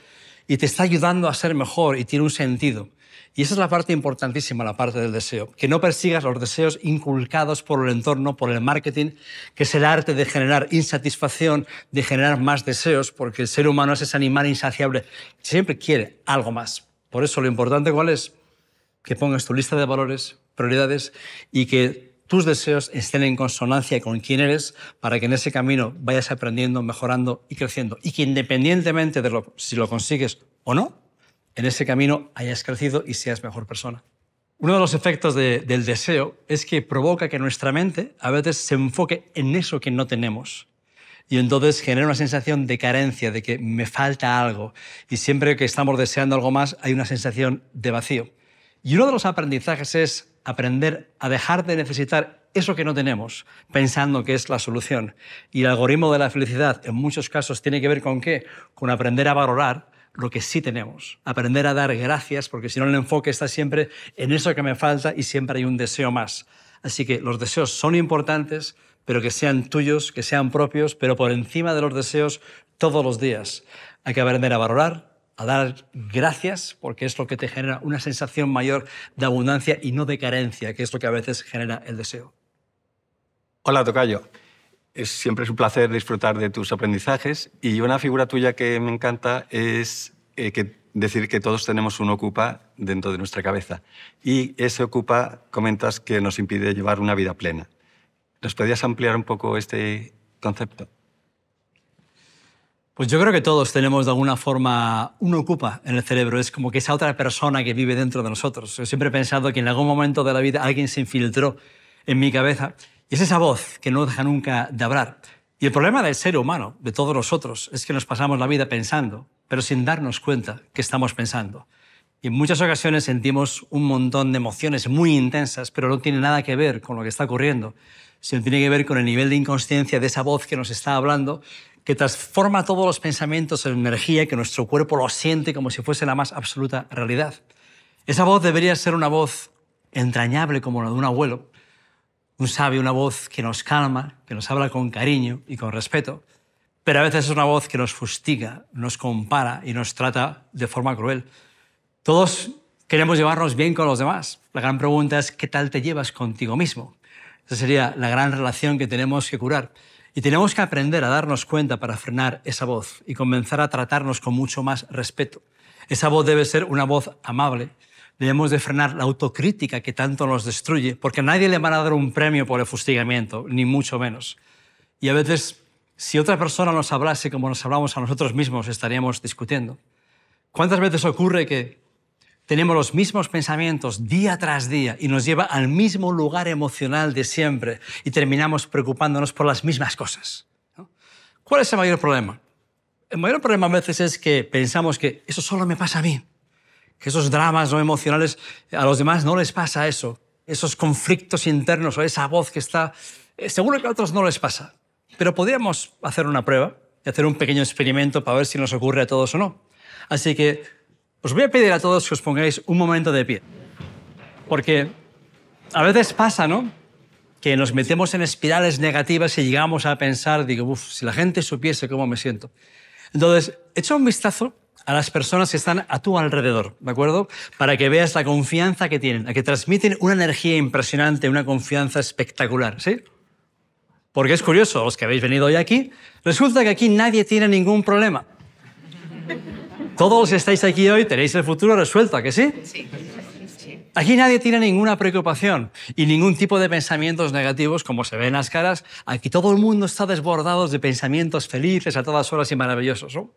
y te está ayudando a ser mejor y tiene un sentido. Y esa es la parte importantísima, la parte del deseo. Que no persigas los deseos inculcados por el entorno, por el marketing, que es el arte de generar insatisfacción, de generar más deseos, porque el ser humano es ese animal insaciable, siempre quiere algo más. Por eso lo importante cuál es que pongas tu lista de valores, prioridades y que tus deseos estén en consonancia con quién eres para que en ese camino vayas aprendiendo, mejorando y creciendo. Y que independientemente de si lo consigues o no, en ese camino hayas crecido y seas mejor persona. Uno de los efectos del deseo es que provoca que nuestra mente a veces se enfoque en eso que no tenemos y entonces genera una sensación de carencia, de que me falta algo. Y siempre que estamos deseando algo más hay una sensación de vacío. Y uno de los aprendizajes es aprender a dejar de necesitar eso que no tenemos, pensando que es la solución. Y el algoritmo de la felicidad en muchos casos tiene que ver con qué? Con aprender a valorar lo que sí tenemos, aprender a dar gracias, porque si no el enfoque está siempre en eso que me falta y siempre hay un deseo más. Así que los deseos son importantes, pero que sean tuyos, que sean propios, pero por encima de los deseos todos los días. Hay que aprender a valorar, a dar gracias, porque es lo que te genera una sensación mayor de abundancia y no de carencia, que es lo que a veces genera el deseo. Hola, Tocayo. Es siempre es un placer disfrutar de tus aprendizajes y una figura tuya que me encanta es eh, decir que todos tenemos un ocupa dentro de nuestra cabeza y ese ocupa comentas que nos impide llevar una vida plena. ¿Nos podías ampliar un poco este concepto? Pues yo creo que todos tenemos de alguna forma un ocupa en el cerebro, es como que esa otra persona que vive dentro de nosotros. Yo siempre he pensado que en algún momento de la vida alguien se infiltró en mi cabeza y es esa voz que no deja nunca de hablar. Y el problema del ser humano, de todos nosotros, es que nos pasamos la vida pensando, pero sin darnos cuenta que estamos pensando. Y en muchas ocasiones sentimos un montón de emociones muy intensas, pero no tiene nada que ver con lo que está ocurriendo sino tiene que ver con el nivel de inconsciencia de esa voz que nos está hablando, que transforma todos los pensamientos en energía, que nuestro cuerpo lo siente como si fuese la más absoluta realidad. Esa voz debería ser una voz entrañable como la de un abuelo, un sabio, una voz que nos calma, que nos habla con cariño y con respeto, pero a veces es una voz que nos fustiga, nos compara y nos trata de forma cruel. Todos queremos llevarnos bien con los demás. La gran pregunta es, ¿qué tal te llevas contigo mismo? Esa sería la gran relación que tenemos que curar. Y tenemos que aprender a darnos cuenta para frenar esa voz y comenzar a tratarnos con mucho más respeto. Esa voz debe ser una voz amable. Debemos de frenar la autocrítica que tanto nos destruye, porque a nadie le van a dar un premio por el fustigamiento, ni mucho menos. Y a veces, si otra persona nos hablase como nos hablamos a nosotros mismos, estaríamos discutiendo. ¿Cuántas veces ocurre que tenemos los mismos pensamientos día tras día y nos lleva al mismo lugar emocional de siempre y terminamos preocupándonos por las mismas cosas. ¿Cuál es el mayor problema? El mayor problema a veces es que pensamos que eso solo me pasa a mí, que esos dramas no emocionales a los demás no les pasa eso, esos conflictos internos o esa voz que está, eh, seguro que a otros no les pasa. Pero podríamos hacer una prueba y hacer un pequeño experimento para ver si nos ocurre a todos o no. Así que os voy a pedir a todos que os pongáis un momento de pie. Porque a veces pasa, ¿no? Que nos metemos en espirales negativas y llegamos a pensar, digo, uff, si la gente supiese cómo me siento. Entonces, echa un vistazo a las personas que están a tu alrededor, ¿de acuerdo? Para que veas la confianza que tienen, a que transmiten una energía impresionante, una confianza espectacular, ¿sí? Porque es curioso, los que habéis venido hoy aquí, resulta que aquí nadie tiene ningún problema. Todos estáis aquí hoy tenéis el futuro resuelto, que sí? Sí. Aquí nadie tiene ninguna preocupación y ningún tipo de pensamientos negativos como se ve en las caras. Aquí todo el mundo está desbordado de pensamientos felices a todas horas y maravillosos. ¿no?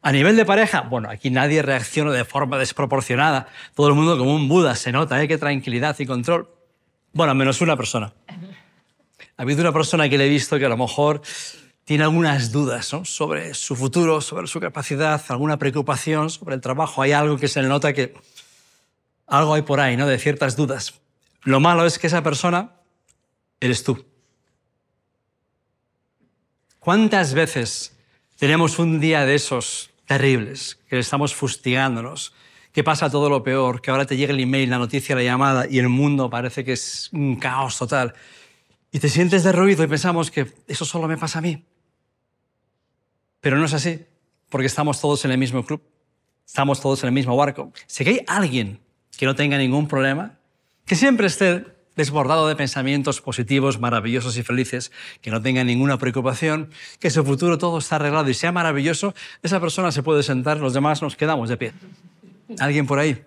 A nivel de pareja, bueno, aquí nadie reacciona de forma desproporcionada. Todo el mundo como un Buda se nota, ¿eh? Qué tranquilidad y control. Bueno, menos una persona. Ha habido una persona que le he visto que a lo mejor tiene algunas dudas ¿no? sobre su futuro, sobre su capacidad, alguna preocupación sobre el trabajo. Hay algo que se le nota que algo hay por ahí, ¿no? De ciertas dudas. Lo malo es que esa persona eres tú. ¿Cuántas veces tenemos un día de esos terribles, que estamos fustigándonos, que pasa todo lo peor, que ahora te llega el email, la noticia, la llamada y el mundo parece que es un caos total? Y te sientes derruido y pensamos que eso solo me pasa a mí. Pero no es así, porque estamos todos en el mismo club, estamos todos en el mismo barco. Si hay alguien que no tenga ningún problema, que siempre esté desbordado de pensamientos positivos, maravillosos y felices, que no tenga ninguna preocupación, que su futuro todo está arreglado y sea maravilloso, esa persona se puede sentar, los demás nos quedamos de pie. ¿Alguien por ahí?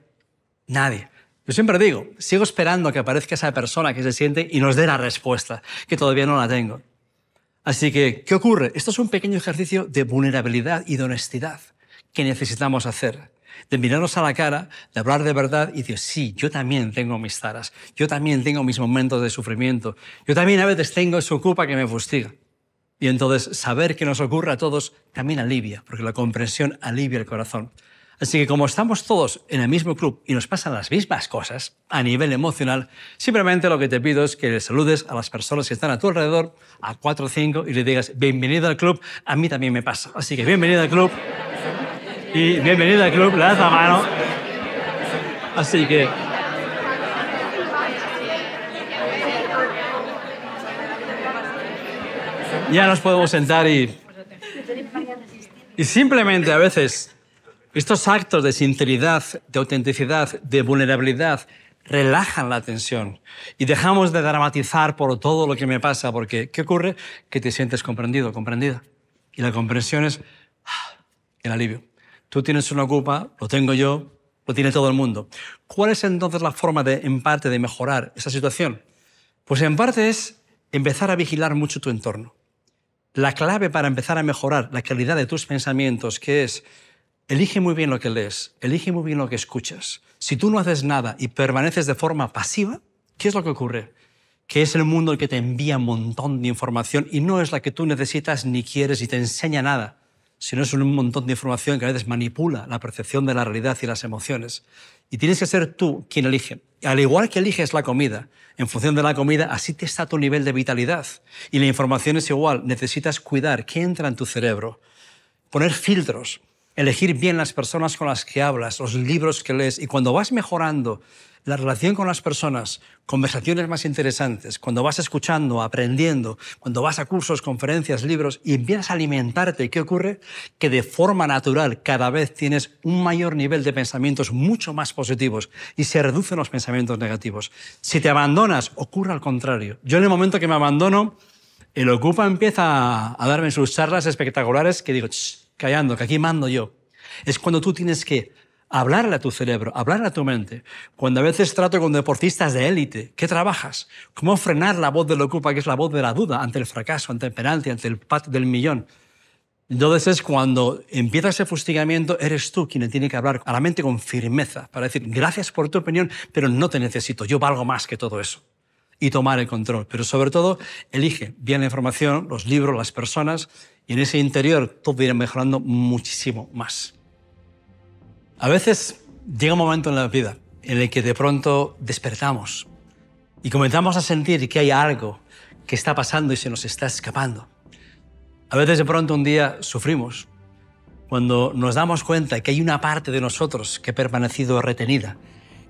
Nadie. Yo siempre digo, sigo esperando que aparezca esa persona que se siente y nos dé la respuesta, que todavía no la tengo. Así que, ¿qué ocurre? Esto es un pequeño ejercicio de vulnerabilidad y de honestidad que necesitamos hacer. De mirarnos a la cara, de hablar de verdad y decir, sí, yo también tengo mis taras, yo también tengo mis momentos de sufrimiento, yo también a veces tengo esa culpa que me fustiga. Y entonces saber que nos ocurre a todos también alivia, porque la comprensión alivia el corazón. Así que como estamos todos en el mismo club y nos pasan las mismas cosas a nivel emocional, simplemente lo que te pido es que le saludes a las personas que están a tu alrededor, a cuatro o 5, y le digas, bienvenido al club, a mí también me pasa. Así que bienvenido al club. Y bienvenido al club, la mano. Así que ya nos podemos sentar y, y simplemente a veces estos actos de sinceridad, de autenticidad, de vulnerabilidad, relajan la tensión y dejamos de dramatizar por todo lo que me pasa, porque ¿qué ocurre? Que te sientes comprendido, comprendida. Y la comprensión es ah, el alivio. Tú tienes una culpa, lo tengo yo, lo tiene todo el mundo. ¿Cuál es entonces la forma de, en parte, de mejorar esa situación? Pues en parte es empezar a vigilar mucho tu entorno. La clave para empezar a mejorar la calidad de tus pensamientos, que es Elige muy bien lo que lees, elige muy bien lo que escuchas. Si tú no haces nada y permaneces de forma pasiva, ¿qué es lo que ocurre? Que es el mundo el que te envía un montón de información y no es la que tú necesitas ni quieres y te enseña nada, sino es un montón de información que a veces manipula la percepción de la realidad y las emociones. Y tienes que ser tú quien elige. Al igual que eliges la comida, en función de la comida, así te está tu nivel de vitalidad. Y la información es igual, necesitas cuidar qué entra en tu cerebro, poner filtros elegir bien las personas con las que hablas, los libros que lees, y cuando vas mejorando la relación con las personas, conversaciones más interesantes, cuando vas escuchando, aprendiendo, cuando vas a cursos, conferencias, libros y empiezas a alimentarte, ¿qué ocurre? Que de forma natural cada vez tienes un mayor nivel de pensamientos mucho más positivos y se reducen los pensamientos negativos. Si te abandonas, ocurre al contrario. Yo en el momento que me abandono, el Ocupa empieza a darme sus charlas espectaculares que digo, callando, que aquí mando yo. Es cuando tú tienes que hablarle a tu cerebro, hablarle a tu mente. Cuando a veces trato con deportistas de élite, ¿qué trabajas? ¿Cómo frenar la voz de lo ocupa, que es la voz de la duda ante el fracaso, ante el penalti, ante el pat del millón? Entonces es cuando empieza ese fustigamiento, eres tú quien tiene que hablar a la mente con firmeza para decir, gracias por tu opinión, pero no te necesito, yo valgo más que todo eso. Y tomar el control. Pero sobre todo, elige bien la información, los libros, las personas, y en ese interior todo irá mejorando muchísimo más. A veces llega un momento en la vida en el que de pronto despertamos y comenzamos a sentir que hay algo que está pasando y se nos está escapando. A veces de pronto un día sufrimos cuando nos damos cuenta que hay una parte de nosotros que ha permanecido retenida,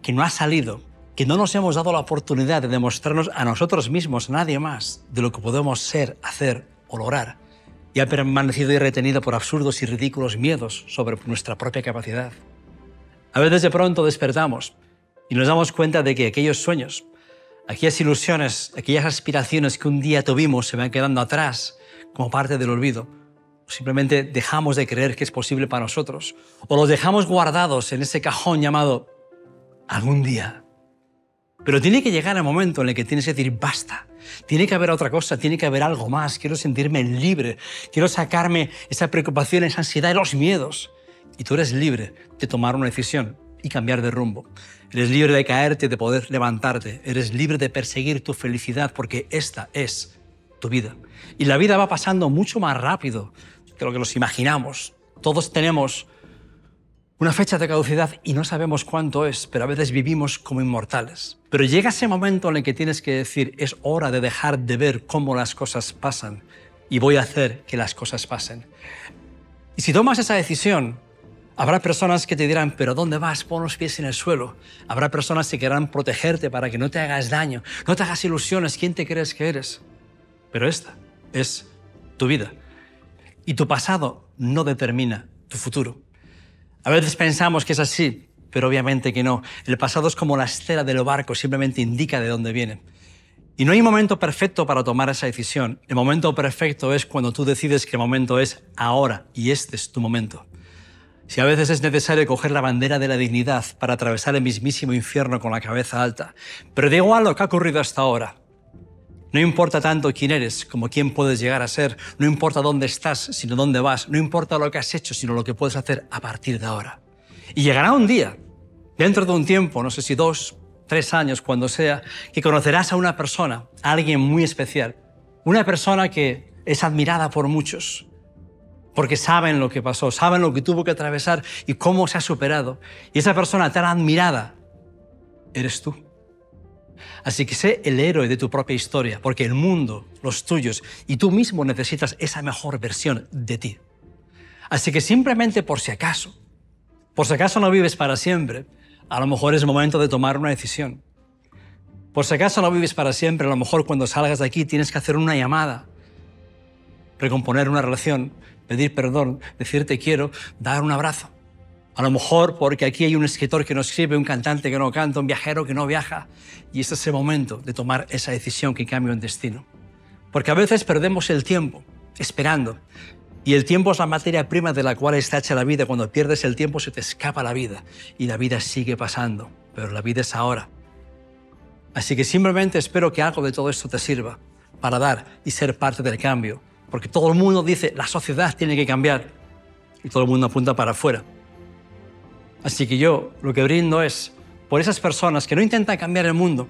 que no ha salido, que no nos hemos dado la oportunidad de demostrarnos a nosotros mismos, nadie más, de lo que podemos ser, hacer o lograr y ha permanecido retenido por absurdos y ridículos miedos sobre nuestra propia capacidad. A veces de pronto despertamos y nos damos cuenta de que aquellos sueños, aquellas ilusiones, aquellas aspiraciones que un día tuvimos se van quedando atrás como parte del olvido. Simplemente dejamos de creer que es posible para nosotros o los dejamos guardados en ese cajón llamado algún día. Pero tiene que llegar el momento en el que tienes que decir, basta, tiene que haber otra cosa, tiene que haber algo más, quiero sentirme libre, quiero sacarme esa preocupación, esa ansiedad y los miedos. Y tú eres libre de tomar una decisión y cambiar de rumbo. Eres libre de caerte, de poder levantarte, eres libre de perseguir tu felicidad porque esta es tu vida. Y la vida va pasando mucho más rápido de lo que nos imaginamos. Todos tenemos una fecha de caducidad y no sabemos cuánto es, pero a veces vivimos como inmortales. Pero llega ese momento en el que tienes que decir, es hora de dejar de ver cómo las cosas pasan y voy a hacer que las cosas pasen. Y si tomas esa decisión, Habrá personas que te dirán, pero ¿dónde vas? Pon los pies en el suelo. Habrá personas que querrán protegerte para que no te hagas daño, no te hagas ilusiones, ¿quién te crees que eres? Pero esta es tu vida. Y tu pasado no determina tu futuro. A veces pensamos que es así, pero obviamente que no. El pasado es como la estela del barco, simplemente indica de dónde viene. Y no hay momento perfecto para tomar esa decisión. El momento perfecto es cuando tú decides que el momento es ahora y este es tu momento. Si a veces es necesario coger la bandera de la dignidad para atravesar el mismísimo infierno con la cabeza alta, pero da igual lo que ha ocurrido hasta ahora, no importa tanto quién eres como quién puedes llegar a ser. No importa dónde estás, sino dónde vas. No importa lo que has hecho, sino lo que puedes hacer a partir de ahora. Y llegará un día, dentro de un tiempo, no sé si dos, tres años, cuando sea, que conocerás a una persona, a alguien muy especial. Una persona que es admirada por muchos, porque saben lo que pasó, saben lo que tuvo que atravesar y cómo se ha superado. Y esa persona tan admirada eres tú. Así que sé el héroe de tu propia historia, porque el mundo, los tuyos y tú mismo necesitas esa mejor versión de ti. Así que simplemente por si acaso, por si acaso no vives para siempre, a lo mejor es momento de tomar una decisión. Por si acaso no vives para siempre, a lo mejor cuando salgas de aquí tienes que hacer una llamada, recomponer una relación, pedir perdón, decirte quiero, dar un abrazo. A lo mejor porque aquí hay un escritor que no escribe, un cantante que no canta, un viajero que no viaja. Y este es el momento de tomar esa decisión que cambia un destino. Porque a veces perdemos el tiempo esperando. Y el tiempo es la materia prima de la cual está hecha la vida. Cuando pierdes el tiempo se te escapa la vida. Y la vida sigue pasando. Pero la vida es ahora. Así que simplemente espero que algo de todo esto te sirva para dar y ser parte del cambio. Porque todo el mundo dice, la sociedad tiene que cambiar. Y todo el mundo apunta para afuera. Así que yo lo que brindo es por esas personas que no intentan cambiar el mundo,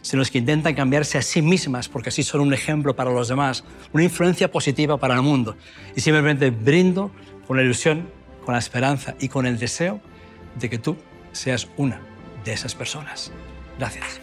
sino que intentan cambiarse a sí mismas, porque así son un ejemplo para los demás, una influencia positiva para el mundo. Y simplemente brindo con la ilusión, con la esperanza y con el deseo de que tú seas una de esas personas. Gracias.